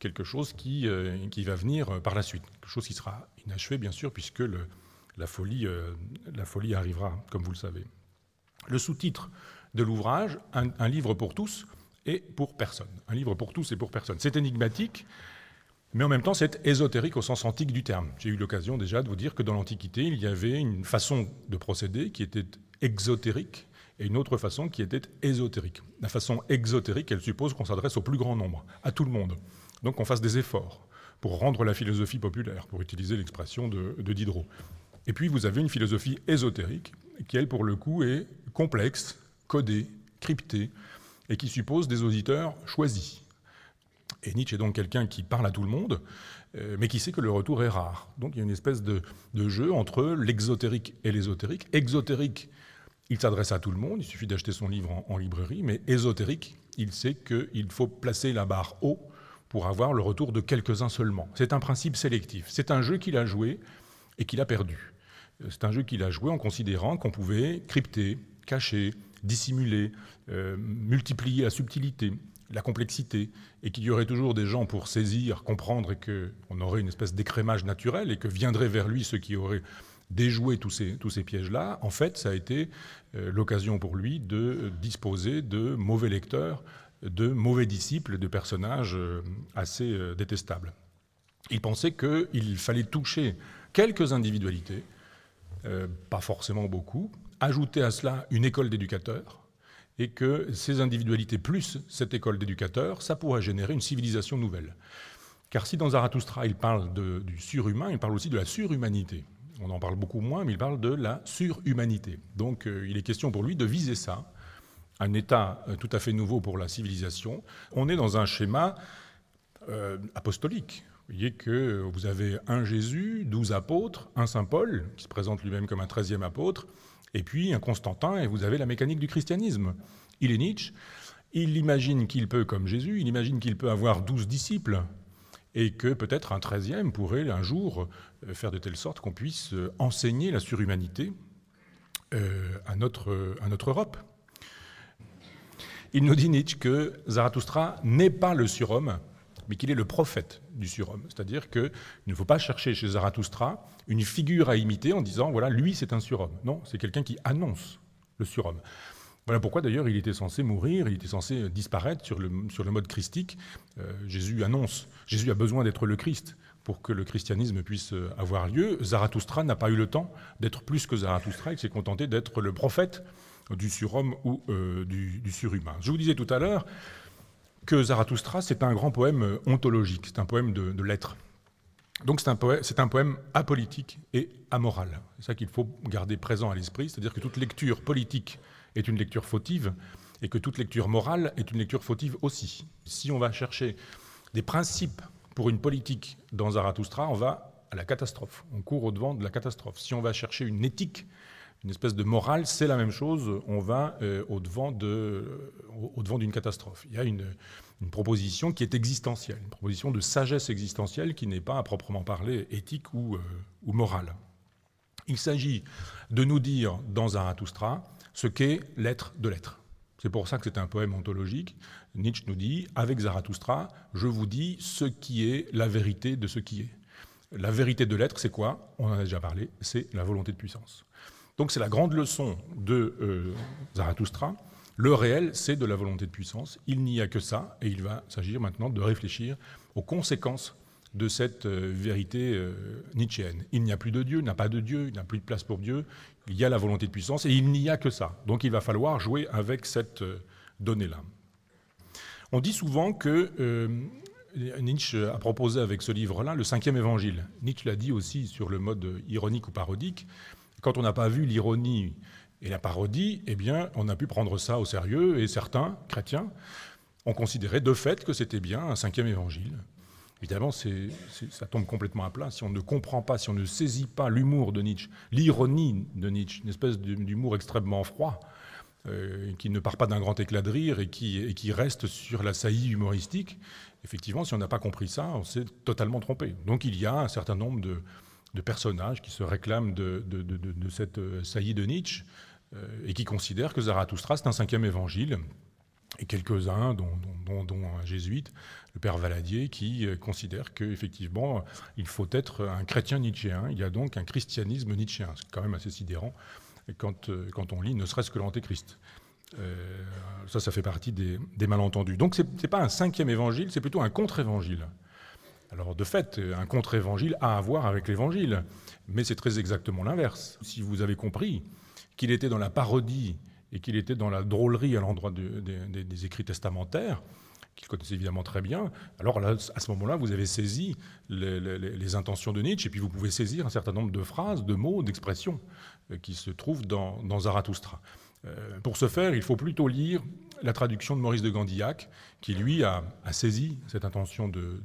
quelque chose qui, qui va venir par la suite, quelque chose qui sera inachevé bien sûr, puisque la, folie, la folie arrivera, comme vous le savez. Le sous-titre de l'ouvrage, un, livre pour tous et pour personne. Un livre pour tous et pour personne. C'est énigmatique, mais en même temps c'est ésotérique au sens antique du terme. J'ai eu l'occasion déjà de vous dire que dans l'Antiquité, il y avait une façon de procéder qui était exotérique et une autre façon qui était ésotérique. La façon exotérique, elle suppose qu'on s'adresse au plus grand nombre, à tout le monde. Donc qu'on fasse des efforts pour rendre la philosophie populaire, pour utiliser l'expression de, de Diderot. Et puis vous avez une philosophie ésotérique qui, elle, pour le coup, est complexe, codée, cryptée, et qui suppose des auditeurs choisis. Et Nietzsche est donc quelqu'un qui parle à tout le monde, euh, mais qui sait que le retour est rare. Donc il y a une espèce de, jeu entre l'exotérique et l'ésotérique. Exotérique, il s'adresse à tout le monde, il suffit d'acheter son livre en, en, librairie, mais ésotérique, il sait qu'il faut placer la barre haut pour avoir le retour de quelques-uns seulement. C'est un principe sélectif. C'est un jeu qu'il a joué et qu'il a perdu. C'est un jeu qu'il a joué en considérant qu'on pouvait crypter, cacher, dissimuler, euh, multiplier la subtilité, la complexité, et qu'il y aurait toujours des gens pour saisir, comprendre, et qu'on aurait une espèce d'écrémage naturel, et que viendraient vers lui ceux qui auraient déjoué tous ces, tous ces pièges-là. En fait, ça a été euh, l'occasion pour lui de disposer de mauvais lecteurs, de mauvais disciples, de personnages euh, assez détestables. Il pensait qu'il fallait toucher quelques individualités, euh, pas forcément beaucoup, ajouter à cela une école d'éducateurs, et que ces individualités plus cette école d'éducateurs, ça pourrait générer une civilisation nouvelle. Car si dans Zarathustra il parle du surhumain, il parle aussi de la surhumanité. On en parle beaucoup moins, mais il parle de la surhumanité. Donc euh, il est question pour lui de viser ça, un état euh, tout à fait nouveau pour la civilisation. On est dans un schéma apostolique. Vous voyez que vous avez un Jésus, douze apôtres, un Saint Paul, qui se présente lui-même comme un treizième apôtre, et puis un Constantin, et vous avez la mécanique du christianisme. Il est Nietzsche, il imagine qu'il peut, comme Jésus, il imagine qu'il peut avoir douze disciples, et que peut-être un treizième pourrait un jour euh, faire de telle sorte qu'on puisse euh, enseigner la surhumanité euh, à notre, à notre Europe. Il nous dit Nietzsche que Zarathustra n'est pas le surhomme, mais qu'il est le prophète du surhomme. C'est-à-dire qu'il ne faut pas chercher chez Zarathustra une figure à imiter en disant, voilà, lui c'est un surhomme. Non, c'est quelqu'un qui annonce le surhomme. Voilà pourquoi d'ailleurs il était censé mourir, il était censé disparaître sur le, sur le mode christique. Euh, Jésus annonce, Jésus a besoin d'être le Christ pour que le christianisme puisse euh, avoir lieu. Zarathustra n'a pas eu le temps d'être plus que Zarathustra, il s'est contenté d'être le prophète du surhomme ou euh, du, surhumain. Je vous disais tout à l'heure, que Zarathustra, c'est un grand poème euh, ontologique, c'est un poème de, lettres. Donc c'est un, poème, c'est un poème apolitique et amoral. C'est ça qu'il faut garder présent à l'esprit, c'est-à-dire que toute lecture politique est une lecture fautive et que toute lecture morale est une lecture fautive aussi. Si on va chercher des principes pour une politique dans Zarathustra, on va à la catastrophe. On court au-devant de la catastrophe. Si on va chercher une éthique une espèce de morale, c'est la même chose, on va euh, au-devant euh, d'une catastrophe. Il y a une, proposition qui est existentielle, une proposition de sagesse existentielle qui n'est pas à proprement parler éthique ou, euh, ou morale. Il s'agit de nous dire dans Zarathustra ce qu'est l'être de l'être. C'est pour ça que c'est un poème ontologique. Nietzsche nous dit, avec Zarathustra, je vous dis ce qui est la vérité de ce qui est. La vérité de l'être, c'est quoi On en a déjà parlé, c'est la volonté de puissance. Donc c'est la grande leçon de euh, Zarathustra. Le réel, c'est de la volonté de puissance. Il n'y a que ça, et il va s'agir maintenant de réfléchir aux conséquences de cette euh, vérité euh, Il n'y a plus de Dieu, il n'y a pas de Dieu, il n'y a plus de place pour Dieu, il y a la volonté de puissance, et il n'y a que ça. Donc il va falloir jouer avec cette euh, donnée-là. On dit souvent que Nietzsche a proposé avec ce livre-là le cinquième évangile. Nietzsche l'a dit aussi sur le mode ironique ou parodique. Quand on n'a pas vu l'ironie et la parodie, eh bien, on a pu prendre ça au sérieux, et certains, chrétiens, ont considéré de fait que c'était bien un cinquième évangile. Évidemment, ça tombe complètement à plat si on ne comprend pas, si on ne saisit pas l'humour de Nietzsche, l'ironie de Nietzsche, une espèce d'humour extrêmement froid, euh, qui ne part pas d'un grand éclat de rire et qui, reste sur la saillie humoristique. Effectivement, si on n'a pas compris ça, on s'est totalement trompé. Donc il y a un certain nombre de, de personnages qui se réclament de, de, de, cette euh, saillie de Nietzsche euh, et qui considèrent que Zarathustra, c'est un cinquième évangile, et quelques-uns, dont, dont, dont, un jésuite, le père Valadier, qui euh, considère qu'effectivement, il faut être un chrétien nietzschéen. Il y a donc un christianisme nietzschéen. C'est quand même assez sidérant quand, quand on lit ne serait-ce que l'Antéchrist. ça, ça fait partie des, des malentendus. Donc, ce n'est pas un cinquième évangile, c'est plutôt un contre-évangile. Alors de fait, un contre-évangile a à voir avec l'évangile, mais c'est très exactement l'inverse. Si vous avez compris qu'il était dans la parodie et qu'il était dans la drôlerie à l'endroit des écrits testamentaires, qu'il connaissait évidemment très bien, alors à ce moment-là, vous avez saisi les, intentions de Nietzsche, et puis vous pouvez saisir un certain nombre de phrases, de mots, d'expressions euh, qui se trouvent dans, dans Zarathustra. Euh, pour ce faire, il faut plutôt lire la traduction de Maurice de Gandillac, qui lui a, saisi cette intention de,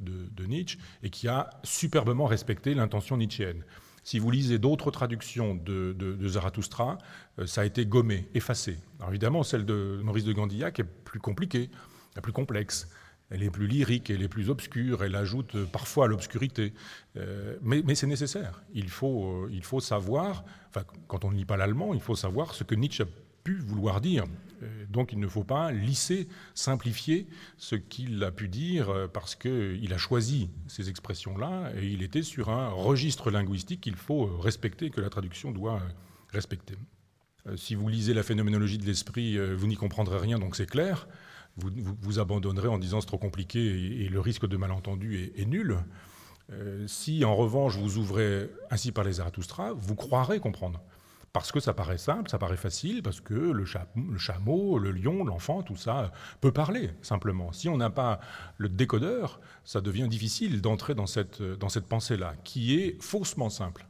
Nietzsche et qui a superbement respecté l'intention nietzschéenne. Si vous lisez d'autres traductions de, Zarathustra, euh, ça a été gommé, effacé. Alors évidemment, celle de Maurice de Gandillac est plus compliquée, la plus complexe. Elle est plus lyrique, elle est plus obscure, elle ajoute euh, parfois à l'obscurité. Euh, mais, c'est nécessaire. Il faut, il faut savoir, quand on ne lit pas l'allemand, il faut savoir ce que Nietzsche pu vouloir dire. Euh, donc il ne faut pas lisser, simplifier ce qu'il a pu dire euh, parce qu'il a choisi ces expressions-là et il était sur un registre linguistique qu'il faut respecter, que la traduction doit respecter. Euh, si vous lisez la phénoménologie de l'esprit, vous n'y comprendrez rien, donc c'est clair. Vous, vous, abandonnerez en disant c'est trop compliqué et, le risque de malentendu est, nul. si en revanche vous ouvrez ainsi par les Zarathustra, vous croirez comprendre parce que ça paraît simple, ça paraît facile, parce que le, chameau, le lion, l'enfant, tout ça euh, peut parler simplement. Si on n'a pas le décodeur, ça devient difficile d'entrer dans cette, euh, dans cette pensée-là, qui est faussement simple,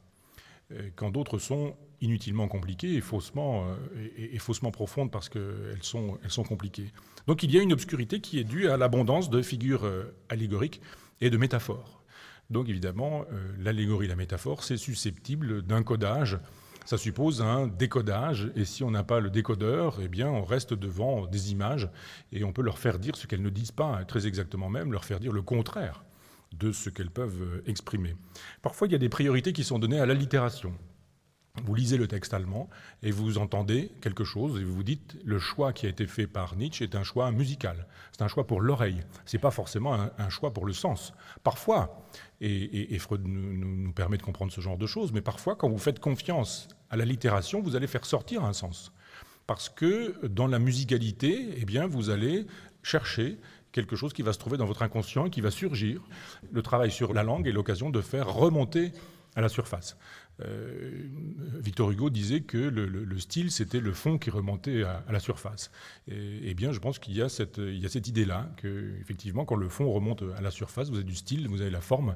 quand d'autres sont inutilement compliquées et faussement, euh, et, faussement profondes parce qu'elles sont, elles sont compliquées. Donc il y a une obscurité qui est due à l'abondance de figures allégoriques et de métaphores. Donc évidemment, l'allégorie, la métaphore, c'est susceptible d'un codage ça suppose un décodage. Et si on n'a pas le décodeur, eh bien, on reste devant des images et on peut leur faire dire ce qu'elles ne disent pas, hein, très exactement même, leur faire dire le contraire de ce qu'elles peuvent euh, exprimer. Parfois, il y a des priorités qui sont données à l'allitération vous lisez le texte allemand et vous entendez quelque chose et vous vous dites le choix qui a été fait par Nietzsche est un choix musical, c'est un choix pour l'oreille, Ce n'est pas forcément un, choix pour le sens. Parfois, et, Freud nous, permet de comprendre ce genre de choses, mais parfois quand vous faites confiance à la littération, vous allez faire sortir un sens. Parce que dans la musicalité, eh bien, vous allez chercher quelque chose qui va se trouver dans votre inconscient et qui va surgir. Le travail sur la langue est l'occasion de faire remonter à la surface. Euh, Victor Hugo disait que le, style, c'était le fond qui remontait à, la surface. Et, eh bien, je pense qu'il y a cette, cette idée-là, qu'effectivement, quand le fond remonte à la surface, vous avez du style, vous avez la forme,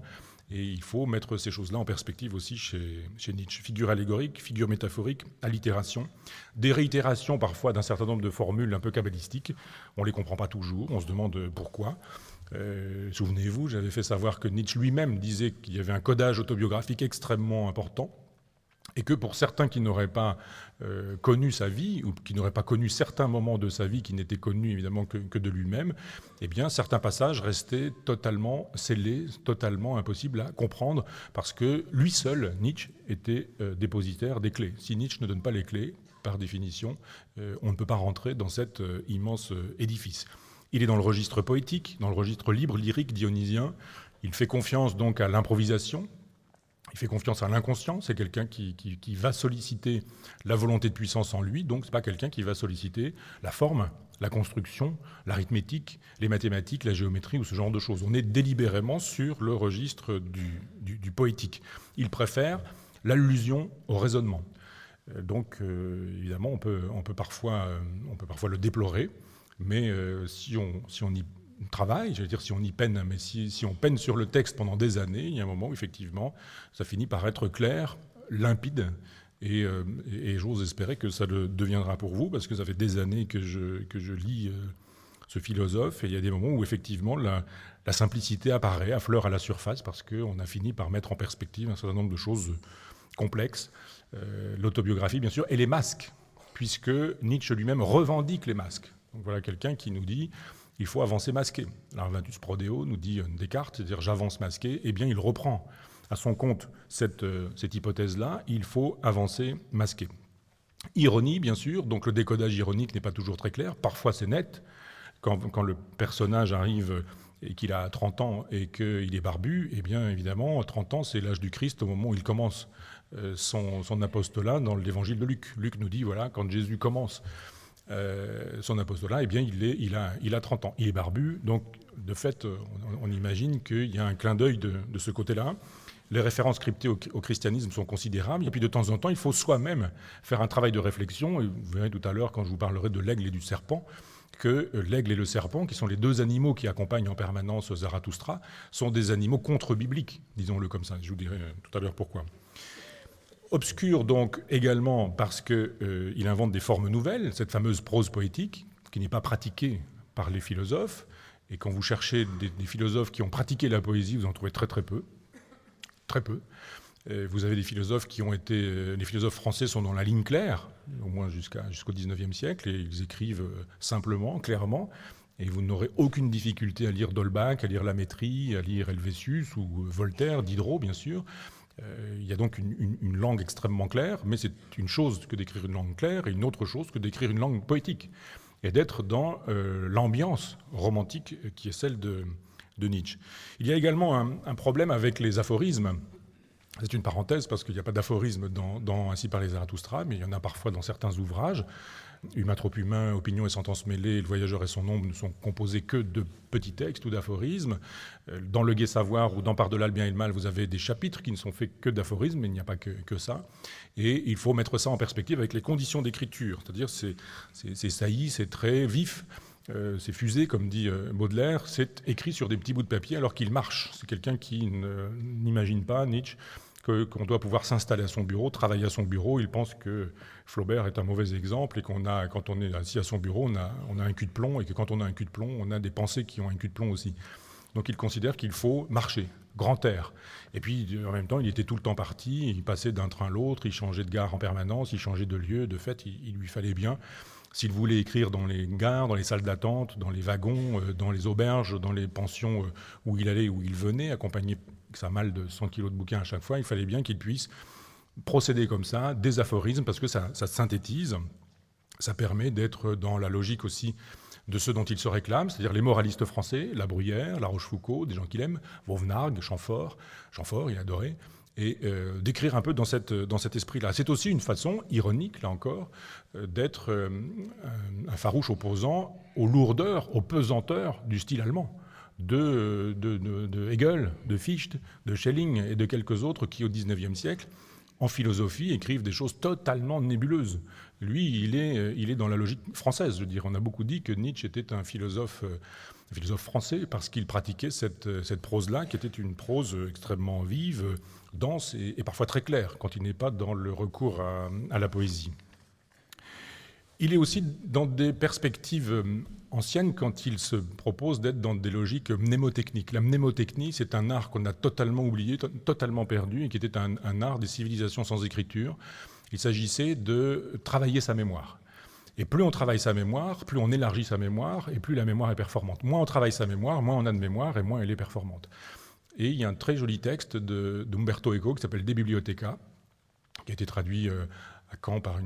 et il faut mettre ces choses-là en perspective aussi chez, chez, Nietzsche. Figure allégorique, figure métaphorique, allitération, des réitérations parfois d'un certain nombre de formules un peu cabalistiques. On ne les comprend pas toujours, on se demande pourquoi. Euh, souvenez-vous, j'avais fait savoir que Nietzsche lui-même disait qu'il y avait un codage autobiographique extrêmement important et que pour certains qui n'auraient pas euh, connu sa vie, ou qui n'auraient pas connu certains moments de sa vie qui n'étaient connus évidemment que, de lui-même, eh bien certains passages restaient totalement scellés, totalement impossibles à comprendre, parce que lui seul, Nietzsche, était euh, dépositaire des clés. Si Nietzsche ne donne pas les clés, par définition, on ne peut pas rentrer dans cet immense édifice. Il est dans le registre poétique, dans le registre libre, lyrique, dionysien. Il fait confiance donc à l'improvisation, il fait confiance à l'inconscient, c'est quelqu'un qui, va solliciter la volonté de puissance en lui, donc ce n'est pas quelqu'un qui va solliciter la forme, la construction, l'arithmétique, les mathématiques, la géométrie ou ce genre de choses. On est délibérément sur le registre du, poétique. Il préfère l'allusion au raisonnement. Euh, donc euh, évidemment, on peut, on peut, parfois, euh, on peut parfois le déplorer, mais euh, si, on, y travaille, j'allais dire si on y peine, mais si, on peine sur le texte pendant des années, il y a un moment où effectivement, ça finit par être clair, limpide, et, euh, j'ose espérer que ça le deviendra pour vous, parce que ça fait des années que je, que je lis euh, ce philosophe, et il y a des moments où effectivement la, simplicité apparaît, affleure à la surface, parce qu'on a fini par mettre en perspective un certain nombre de choses complexes, l'autobiographie bien sûr, et les masques, puisque Nietzsche lui-même revendique les masques. Donc voilà quelqu'un qui nous dit il faut avancer masqué. Alors Prodeo nous dit Descartes, c'est-à-dire j'avance masqué, eh bien il reprend à son compte cette, euh, cette hypothèse-là, il faut avancer masqué. Ironie, bien sûr, donc le décodage ironique n'est pas toujours très clair, parfois c'est net, quand, le personnage arrive et qu'il a 30 ans et qu'il est barbu, eh bien évidemment, 30 ans, c'est l'âge du Christ au moment où il commence euh, son, son apostolat dans l'évangile de Luc. Luc nous dit, voilà, quand Jésus commence euh, son apostolat, et eh bien, il, a, il 30 ans. Il est barbu, donc de fait, on, imagine qu'il y a un clin d'œil de, ce côté-là. Les références cryptées au, christianisme sont considérables. Et puis de temps en temps, il faut soi-même faire un travail de réflexion. Et vous verrez tout à l'heure, quand je vous parlerai de l'aigle et du serpent, que l'aigle et le serpent, qui sont les deux animaux qui accompagnent en permanence Zarathustra, sont des animaux contre-bibliques, disons-le comme ça. Je vous dirai tout à l'heure pourquoi. Obscure donc également parce qu'il euh, invente des formes nouvelles, cette fameuse prose poétique qui n'est pas pratiquée par les philosophes. Et quand vous cherchez des, philosophes qui ont pratiqué la poésie, vous en trouvez très très peu. Très peu. Euh, vous avez des philosophes qui ont été. Euh, les philosophes français sont dans la ligne claire, au moins jusqu'au XIXe 19e siècle, et ils écrivent simplement, clairement. Et vous n'aurez aucune difficulté à lire Dolbach, à lire Lamétrie, à lire Helvétius ou Voltaire, Diderot, bien sûr. Euh, il y a donc une, langue extrêmement claire, mais c'est une chose que d'écrire une langue claire et une autre chose que d'écrire une langue poétique, et d'être dans euh, l'ambiance romantique qui est celle de, Nietzsche. Il y a également un, problème avec les aphorismes. C'est une parenthèse parce qu'il n'y a pas d'aphorisme dans, Ainsi par les Zarathustra, mais il y en a parfois dans certains ouvrages. Humain trop humain, Opinion et sentence mêlée, Le voyageur et son ombre ne sont composés que de petits textes ou d'aphorismes. Euh, dans Le Gai Savoir ou dans Par-delà le bien et le mal, vous avez des chapitres qui ne sont faits que d'aphorismes, mais il n'y a pas que, ça. Et il faut mettre ça en perspective avec les conditions d'écriture, c'est-à-dire c'est saillie, c'est très vif. Euh, c'est fusé, comme dit euh, Baudelaire, c'est écrit sur des petits bouts de papier alors qu'il marche. C'est quelqu'un qui n'imagine pas Nietzsche qu'on doit pouvoir s'installer à son bureau, travailler à son bureau. Il pense que Flaubert est un mauvais exemple et qu'on a, quand on est assis à son bureau, on a, un cul de plomb et que quand on a un cul de plomb, on a des pensées qui ont un cul de plomb aussi. Donc il considère qu'il faut marcher, grand air. Et puis en même temps, il était tout le temps parti, il passait d'un train à l'autre, il changeait de gare en permanence, il changeait de lieu, de fait, il, lui fallait bien. S'il voulait écrire dans les gares, dans les salles d'attente, dans les wagons, euh, dans les auberges, dans les pensions euh, où il allait, où il venait, accompagné ça mal de 100 kilos de bouquins à chaque fois, il fallait bien qu'il puisse procéder comme ça, des aphorismes, parce que ça, ça synthétise, ça permet d'être dans la logique aussi de ceux dont il se réclame, c'est-à-dire les moralistes français, La Bruyère, La Rochefoucauld, des gens qu'il aime, Vauvenargues, Chamfort, Chamfort, il adorait, et euh, d'écrire un peu dans, cette, dans cet esprit-là. C'est aussi une façon ironique, là encore, euh, d'être euh, un farouche opposant aux lourdeurs, aux pesanteurs du style allemand de, Hegel, de Fichte, de Schelling et de quelques autres qui, au XIXe siècle, en philosophie, écrivent des choses totalement nébuleuses. Lui, il est, euh, dans la logique française, je veux dire. On a beaucoup dit que Nietzsche était un philosophe, euh, philosophe français parce qu'il pratiquait euh, cette, prose-là, qui était une prose extrêmement vive, dense et, parfois très claire, quand il n'est pas dans le recours à la poésie. Il est aussi dans des perspectives euh, anciennes quand il se propose d'être dans des logiques mnémotechniques. La mnémotechnie, c'est un art qu'on a totalement oublié, totalement perdu, et qui était un, art des civilisations sans écriture. Il s'agissait de travailler sa mémoire. Et plus on travaille sa mémoire, plus on élargit sa mémoire, et plus la mémoire est performante. Moins on travaille sa mémoire, moins on a de mémoire, et moins elle est performante. Et il y a un très joli texte d'Umberto Eco qui s'appelle De Bibliotheca, qui a été traduit euh, à Caen par, un,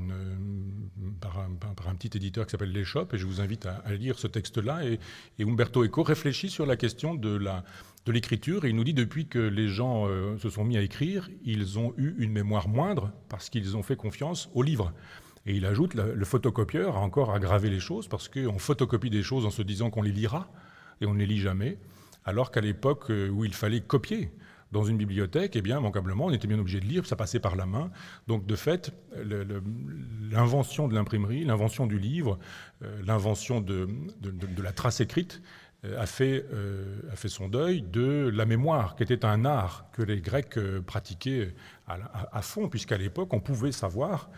petit éditeur qui s'appelle L'Échoppe, et je vous invite à, lire ce texte-là. Et, Umberto Eco réfléchit sur la question de l'écriture, et il nous dit depuis que les gens euh, se sont mis à écrire, ils ont eu une mémoire moindre parce qu'ils ont fait confiance au livre Et il ajoute, le photocopieur a encore aggravé les choses parce qu'on photocopie des choses en se disant qu'on les lira, et on ne les lit jamais, alors qu'à l'époque euh, où il fallait copier, dans une bibliothèque, et eh bien, manquablement, on était bien obligé de lire, ça passait par la main. Donc, de fait, l'invention de l'imprimerie, l'invention du livre, euh, l'invention de, de, la trace écrite euh, a, fait, euh, a fait son deuil de la mémoire, qui était un art que les Grecs pratiquaient à, fond, puisqu'à l'époque, on pouvait savoir,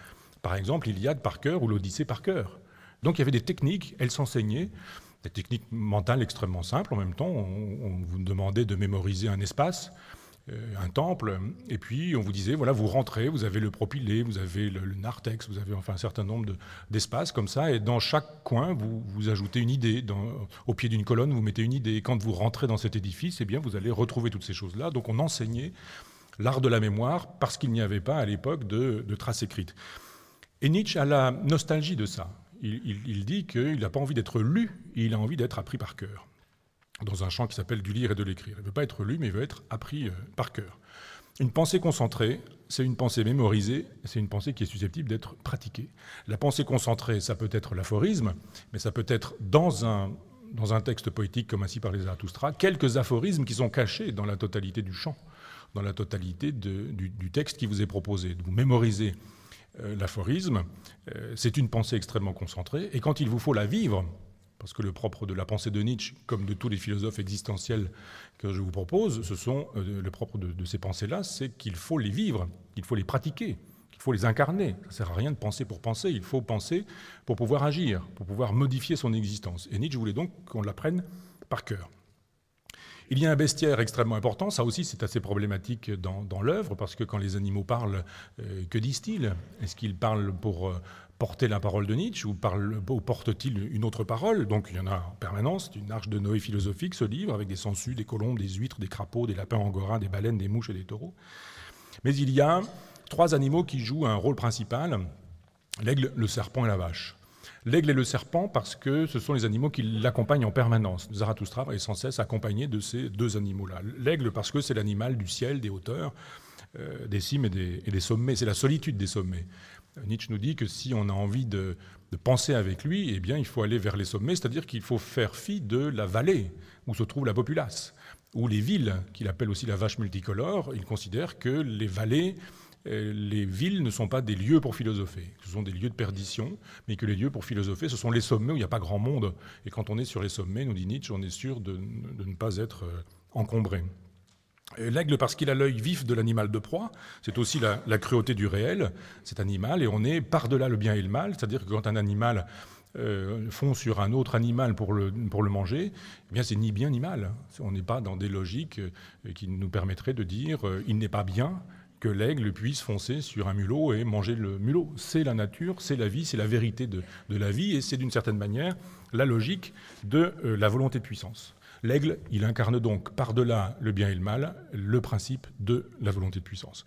par exemple, l'Iliade par cœur ou l'Odyssée par cœur. Donc, il y avait des techniques, elles s'enseignaient des techniques mentales extrêmement simples. En même temps, on, vous demandait de mémoriser un espace. Euh, un temple, et puis on vous disait, voilà, vous rentrez, vous avez le propylée, vous avez le, narthex, vous avez enfin un certain nombre d'espaces comme ça, et dans chaque coin, vous, ajoutez une idée. au pied d'une colonne, vous mettez une idée. quand vous rentrez dans cet édifice, eh bien, vous allez retrouver toutes ces choses-là. Donc on enseignait l'art de la mémoire parce qu'il n'y avait pas à l'époque de, traces écrites. Et Nietzsche a la nostalgie de ça. il dit qu'il n'a pas envie d'être lu, il a envie d'être appris par cœur dans un champ qui s'appelle du lire et de l'écrire. Il ne veut pas être lu, mais il veut être appris euh, par cœur. Une pensée concentrée, c'est une pensée mémorisée, c'est une pensée qui est susceptible d'être pratiquée. La pensée concentrée, ça peut être l'aphorisme, mais ça peut être dans un, dans un texte poétique comme ainsi par les Zarathustra, quelques aphorismes qui sont cachés dans la totalité du chant, dans la totalité du, texte qui vous est proposé. Vous mémorisez euh, l'aphorisme, euh, c'est une pensée extrêmement concentrée, et quand il vous faut la vivre, parce que le propre de la pensée de Nietzsche, comme de tous les philosophes existentiels que je vous propose, ce sont, euh, le propre de, ces pensées-là, c'est qu'il faut les vivre, qu'il faut les pratiquer, qu'il faut les incarner. Ça ne sert à rien de penser pour penser, il faut penser pour pouvoir agir, pour pouvoir modifier son existence. Et Nietzsche voulait donc qu'on l'apprenne par cœur. Il y a un bestiaire extrêmement important, ça aussi c'est assez problématique dans, l'œuvre, parce que quand les animaux parlent, euh, que disent-ils Est-ce qu'ils parlent pour, euh, porter la parole de Nietzsche ou, porte-t-il une autre parole Donc il y en a en permanence, c'est une arche de Noé philosophique, ce livre, avec des sangsues, des colombes, des huîtres, des crapauds, des lapins angorins, des baleines, des mouches et des taureaux. Mais il y a trois animaux qui jouent un rôle principal, l'aigle, le serpent et la vache. L'aigle et le serpent parce que ce sont les animaux qui l'accompagnent en permanence. Zarathustra est sans cesse accompagné de ces deux animaux-là. L'aigle parce que c'est l'animal du ciel, des hauteurs, euh, des cimes et des sommets. C'est la solitude des sommets. Nietzsche nous dit que si on a envie de, penser avec lui, eh bien, il faut aller vers les sommets, c'est-à-dire qu'il faut faire fi de la vallée où se trouve la populace, ou les villes, qu'il appelle aussi la vache multicolore. Il considère que les vallées, euh, les villes ne sont pas des lieux pour philosopher, ce sont des lieux de perdition, mais que les lieux pour philosopher, ce sont les sommets où il n'y a pas grand monde. Et quand on est sur les sommets, nous dit Nietzsche, on est sûr de ne pas être euh, encombré. L'aigle, parce qu'il a l'œil vif de l'animal de proie, c'est aussi la, cruauté du réel, cet animal, et on est par-delà le bien et le mal, c'est-à-dire que quand un animal euh, fond sur un autre animal pour le, manger, eh bien c'est ni bien ni mal. On n'est pas dans des logiques euh, qui nous permettraient de dire euh, il n'est pas bien que l'aigle puisse foncer sur un mulot et manger le mulot. C'est la nature, c'est la vie, c'est la vérité de, la vie, et c'est d'une certaine manière la logique de la volonté de puissance. L'aigle, il incarne donc par-delà le bien et le mal le principe de la volonté de puissance.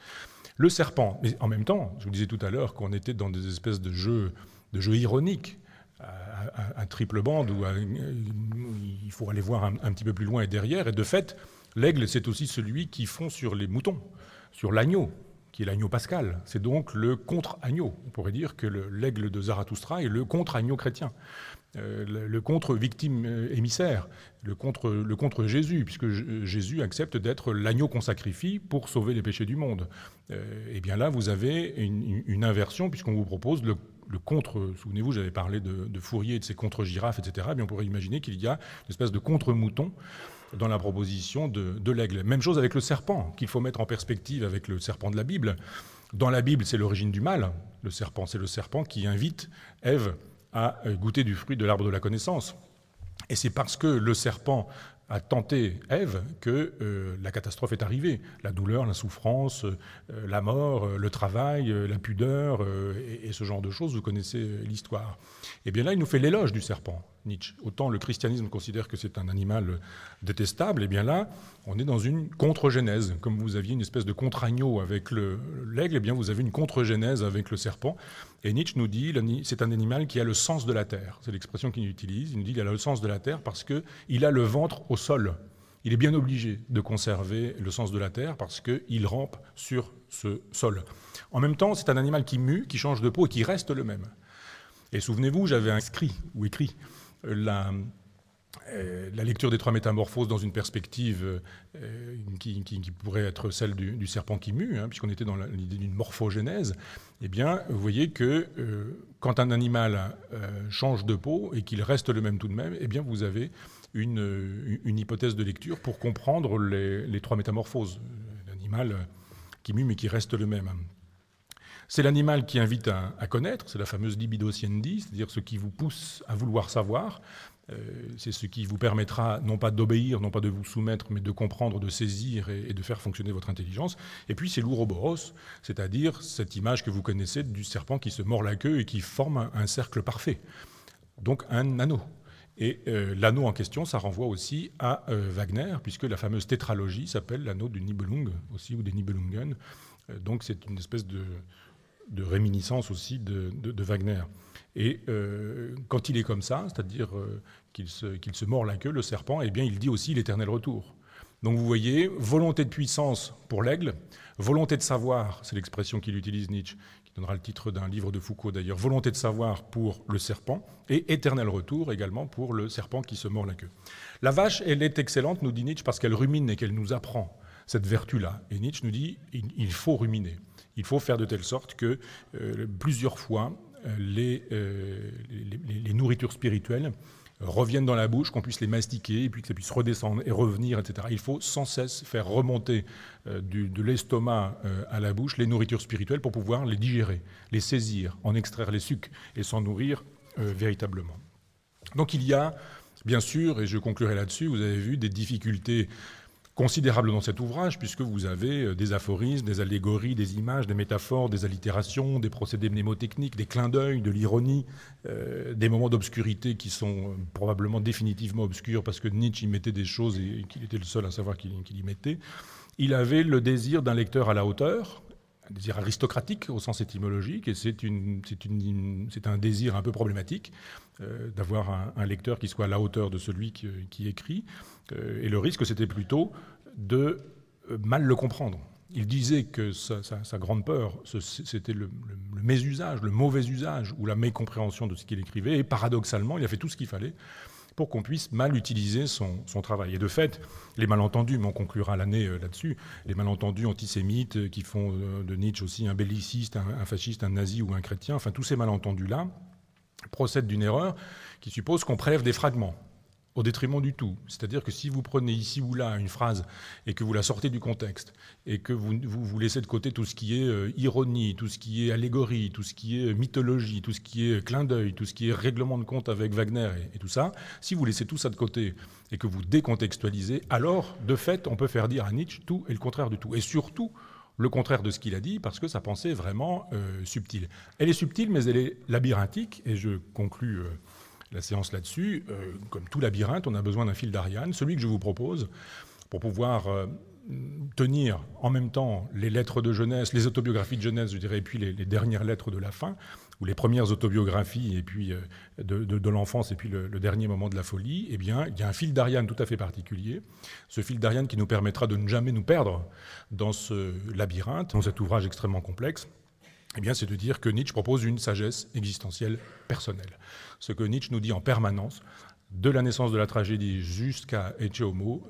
Le serpent, mais en même temps, je vous disais tout à l'heure qu'on était dans des espèces de jeux, de jeux ironiques un triple bande où euh, il faut aller voir un, un, petit peu plus loin et derrière. Et de fait, l'aigle, c'est aussi celui qui fond sur les moutons, sur l'agneau, qui est l'agneau pascal. C'est donc le contre-agneau. On pourrait dire que l'aigle de Zarathustra est le contre-agneau chrétien. Euh, le, contre-victime euh, émissaire, le contre, le contre Jésus, puisque euh, Jésus accepte d'être l'agneau qu'on sacrifie pour sauver les péchés du monde. et eh bien là, vous avez une, inversion, puisqu'on vous propose le contre, souvenez-vous, j'avais parlé de, Fourier et de ses contre-girafes, etc., Bien, on pourrait imaginer qu'il y a une espèce de contre-mouton dans la proposition de, de l'aigle. Même chose avec le serpent, qu'il faut mettre en perspective avec le serpent de la Bible. Dans la Bible, c'est l'origine du mal. Le serpent, c'est le serpent qui invite Ève à euh, goûter du fruit de l'arbre de la connaissance. Et c'est parce que le serpent a tenté Ève que euh, la catastrophe est arrivée. La douleur, la souffrance, euh, la mort, le travail, la pudeur et, ce genre de choses, vous connaissez l'histoire. Et eh bien là, il nous fait l'éloge du serpent, Nietzsche. Autant le christianisme considère que c'est un animal détestable, et eh bien là, on est dans une contre-genèse. Comme vous aviez une espèce de contre-agneau avec l'aigle, et eh bien vous avez une contre-genèse avec le serpent. Et Nietzsche nous dit, c'est un animal qui a le sens de la terre. C'est l'expression qu'il utilise. Il nous dit qu'il a le sens de la terre parce qu'il a le ventre au sol. Il est bien obligé de conserver le sens de la terre parce qu'il rampe sur ce sol. En même temps, c'est un animal qui mue, qui change de peau et qui reste le même. Et souvenez-vous, j'avais inscrit ou écrit la euh, la lecture des trois métamorphoses dans une perspective euh, euh, qui, pourrait être celle du, serpent qui mue, hein, puisqu'on était dans l'idée d'une morphogénèse, eh bien, vous voyez que quand un animal change de peau et qu'il reste le même tout de même, eh bien, vous avez une, hypothèse de lecture pour comprendre les, trois métamorphoses. L'animal qui mue mais qui reste le même. C'est l'animal qui invite à, connaître, c'est la fameuse libido c'est-à-dire ce qui vous pousse à vouloir savoir. Euh, c'est ce qui vous permettra non pas d'obéir, non pas de vous soumettre, mais de comprendre, de saisir et, de faire fonctionner votre intelligence. Et puis c'est l'ouroboros, c'est-à-dire cette image que vous connaissez du serpent qui se mord la queue et qui forme un, cercle parfait, donc un anneau. Et euh, l'anneau en question, ça renvoie aussi à euh, Wagner, puisque la fameuse tétralogie s'appelle l'anneau du Nibelung aussi, ou des Nibelungen. donc c'est une espèce de, réminiscence aussi de Wagner. Et euh, quand il est comme ça, c'est-à-dire euh, qu'il se, mord la queue, le serpent, eh bien, il dit aussi l'éternel retour. Donc vous voyez, volonté de puissance pour l'aigle, volonté de savoir, c'est l'expression qu'il utilise Nietzsche, qui donnera le titre d'un livre de Foucault d'ailleurs, volonté de savoir pour le serpent, et éternel retour également pour le serpent qui se mord la queue. La vache, elle est excellente, nous dit Nietzsche, parce qu'elle rumine et qu'elle nous apprend cette vertu-là. Et Nietzsche nous dit, il faut ruminer. Il faut faire de telle sorte que euh, plusieurs fois, euh, euh, les, nourritures spirituelles reviennent dans la bouche, qu'on puisse les mastiquer, et puis que ça puisse redescendre et revenir, etc. Il faut sans cesse faire remonter euh, de l'estomac à la bouche les nourritures spirituelles pour pouvoir les digérer, les saisir, en extraire les sucs et s'en nourrir véritablement. Donc il y a, bien sûr, et je conclurai là-dessus, vous avez vu des difficultés considérable dans cet ouvrage, puisque vous avez euh, des aphorismes, des allégories, des images, des métaphores, des allitérations, des procédés mnémotechniques, des clins d'œil, de l'ironie, euh, des moments d'obscurité qui sont euh, probablement définitivement obscurs, parce que Nietzsche y mettait des choses et, qu'il était le seul à savoir qu'il y mettait. Il avait le désir d'un lecteur à la hauteur, un désir aristocratique au sens étymologique, et c'est un désir un peu problématique d'avoir un, lecteur qui soit à la hauteur de celui qui écrit. Euh, et le risque, c'était plutôt de euh, mal le comprendre. Il disait que sa, grande peur, c'était le, mésusage, le mauvais usage ou la mécompréhension de ce qu'il écrivait. Et paradoxalement, il a fait tout ce qu'il fallait pour qu'on puisse mal utiliser son, travail. Et de fait, les malentendus, mais on conclura l'année euh, là-dessus, les malentendus antisémites qui font de Nietzsche aussi un belliciste, un, un fasciste, un nazi ou un chrétien, enfin tous ces malentendus-là procèdent d'une erreur qui suppose qu'on prélève des fragments au détriment du tout. C'est-à-dire que si vous prenez ici ou là une phrase et que vous la sortez du contexte et que vous, vous, laissez de côté tout ce qui est euh, ironie, tout ce qui est allégorie, tout ce qui est euh, mythologie, tout ce qui est euh, clin d'œil, tout ce qui est règlement de compte avec Wagner et, tout ça, si vous laissez tout ça de côté et que vous décontextualisez, alors de fait on peut faire dire à Nietzsche tout et le contraire du tout. Et surtout le contraire de ce qu'il a dit parce que sa pensée est vraiment subtile. Elle est subtile mais elle est labyrinthique et je conclus la séance là-dessus. Euh, comme tout labyrinthe, on a besoin d'un fil d'Ariane, celui que je vous propose, pour pouvoir euh, tenir en même temps les lettres de jeunesse, les autobiographies de jeunesse, je dirais, et puis les, dernières lettres de la fin, ou les premières autobiographies, et puis euh, de, l'enfance, et puis le, le, dernier moment de la folie, eh bien, il y a un fil d'Ariane tout à fait particulier. Ce fil d'Ariane qui nous permettra de ne jamais nous perdre dans ce labyrinthe, dans cet ouvrage extrêmement complexe eh bien, c'est de dire que Nietzsche propose une sagesse existentielle personnelle. Ce que Nietzsche nous dit en permanence, de la naissance de la tragédie jusqu'à Ecce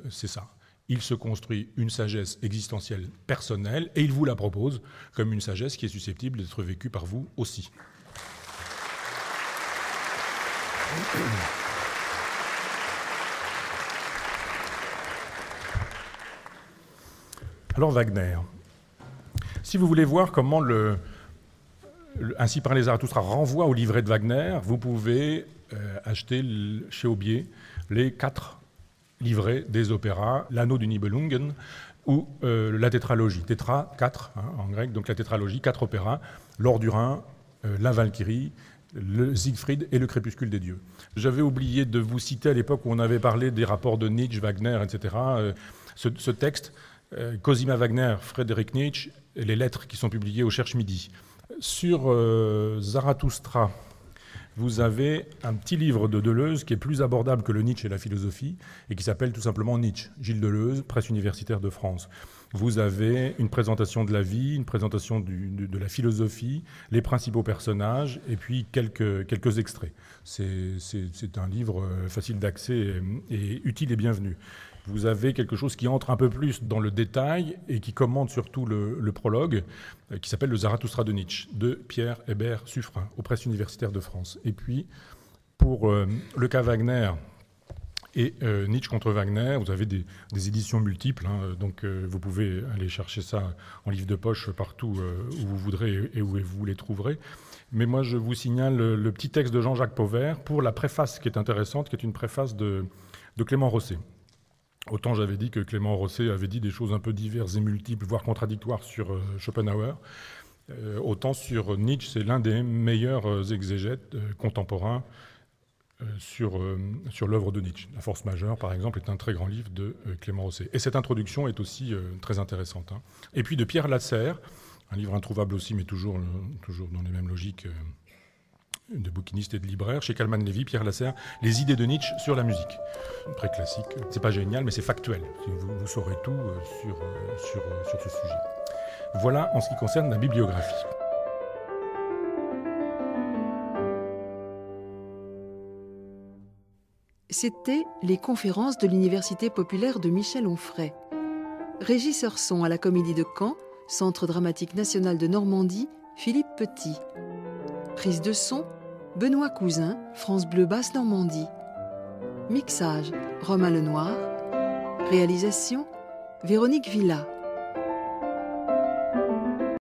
c'est ça. Il se construit une sagesse existentielle personnelle et il vous la propose comme une sagesse qui est susceptible d'être vécue par vous aussi. Alors Wagner, si vous voulez voir comment le, ainsi par les sera renvoie au livret de Wagner. Vous pouvez euh, acheter chez Aubier les quatre livrets des opéras, l'anneau du Nibelungen ou euh, la tétralogie. Tétra, quatre hein, en grec, donc la tétralogie, quatre opéras, l'or du Rhin, euh, la Valkyrie, le Siegfried et le crépuscule des dieux. J'avais oublié de vous citer à l'époque où on avait parlé des rapports de Nietzsche, Wagner, etc. Ce, texte, Cosima Wagner, Frédéric Nietzsche, les lettres qui sont publiées au Cherche Midi. Sur Zarathoustra, euh, Zarathustra, vous avez un petit livre de Deleuze qui est plus abordable que le Nietzsche et la philosophie, et qui s'appelle tout simplement Nietzsche, Gilles Deleuze, presse universitaire de France. Vous avez une présentation de la vie, une présentation de, la philosophie, les principaux personnages, et puis quelques, quelques extraits. C'est un livre euh, facile d'accès et, utile et bienvenu vous avez quelque chose qui entre un peu plus dans le détail et qui commande surtout le, prologue, euh, qui s'appelle Le Zarathustra de Nietzsche, de Pierre Hébert Suffren, aux presses universitaires de France. Et puis, pour euh, le cas Wagner et euh, Nietzsche contre Wagner, vous avez des, éditions multiples, hein. donc vous pouvez aller chercher ça en livre de poche partout où vous voudrez et où vous les trouverez. Mais moi, je vous signale le, petit texte de Jean-Jacques Pauvert pour la préface qui est intéressante, qui est une préface de, de Clément Rosset. Autant j'avais dit que Clément Rosset avait dit des choses un peu diverses et multiples, voire contradictoires sur euh, Schopenhauer, euh, autant sur Nietzsche, c'est l'un des meilleurs euh, exégètes contemporains sur, sur l'œuvre de Nietzsche. La force majeure, par exemple, est un très grand livre de Clément Rosset. Et cette introduction est aussi très intéressante. Hein. Et puis de Pierre Lasserre, un livre introuvable aussi, mais toujours, toujours dans les mêmes logiques de bouquiniste et de libraire, chez Calman lévy Pierre Lasserre, Les idées de Nietzsche sur la musique. Très classique, c'est pas génial, mais c'est factuel. Vous, saurez tout euh, sur, euh, euh, sur, ce sujet. Voilà en ce qui concerne la bibliographie. C'était les conférences de l'Université populaire de Michel Onfray. régisseur son à la Comédie de Caen, Centre dramatique national de Normandie, Philippe Petit. Prise de son, Benoît Cousin, France Bleu Basse-Normandie. Mixage, Romain Lenoir. Réalisation, Véronique Villa.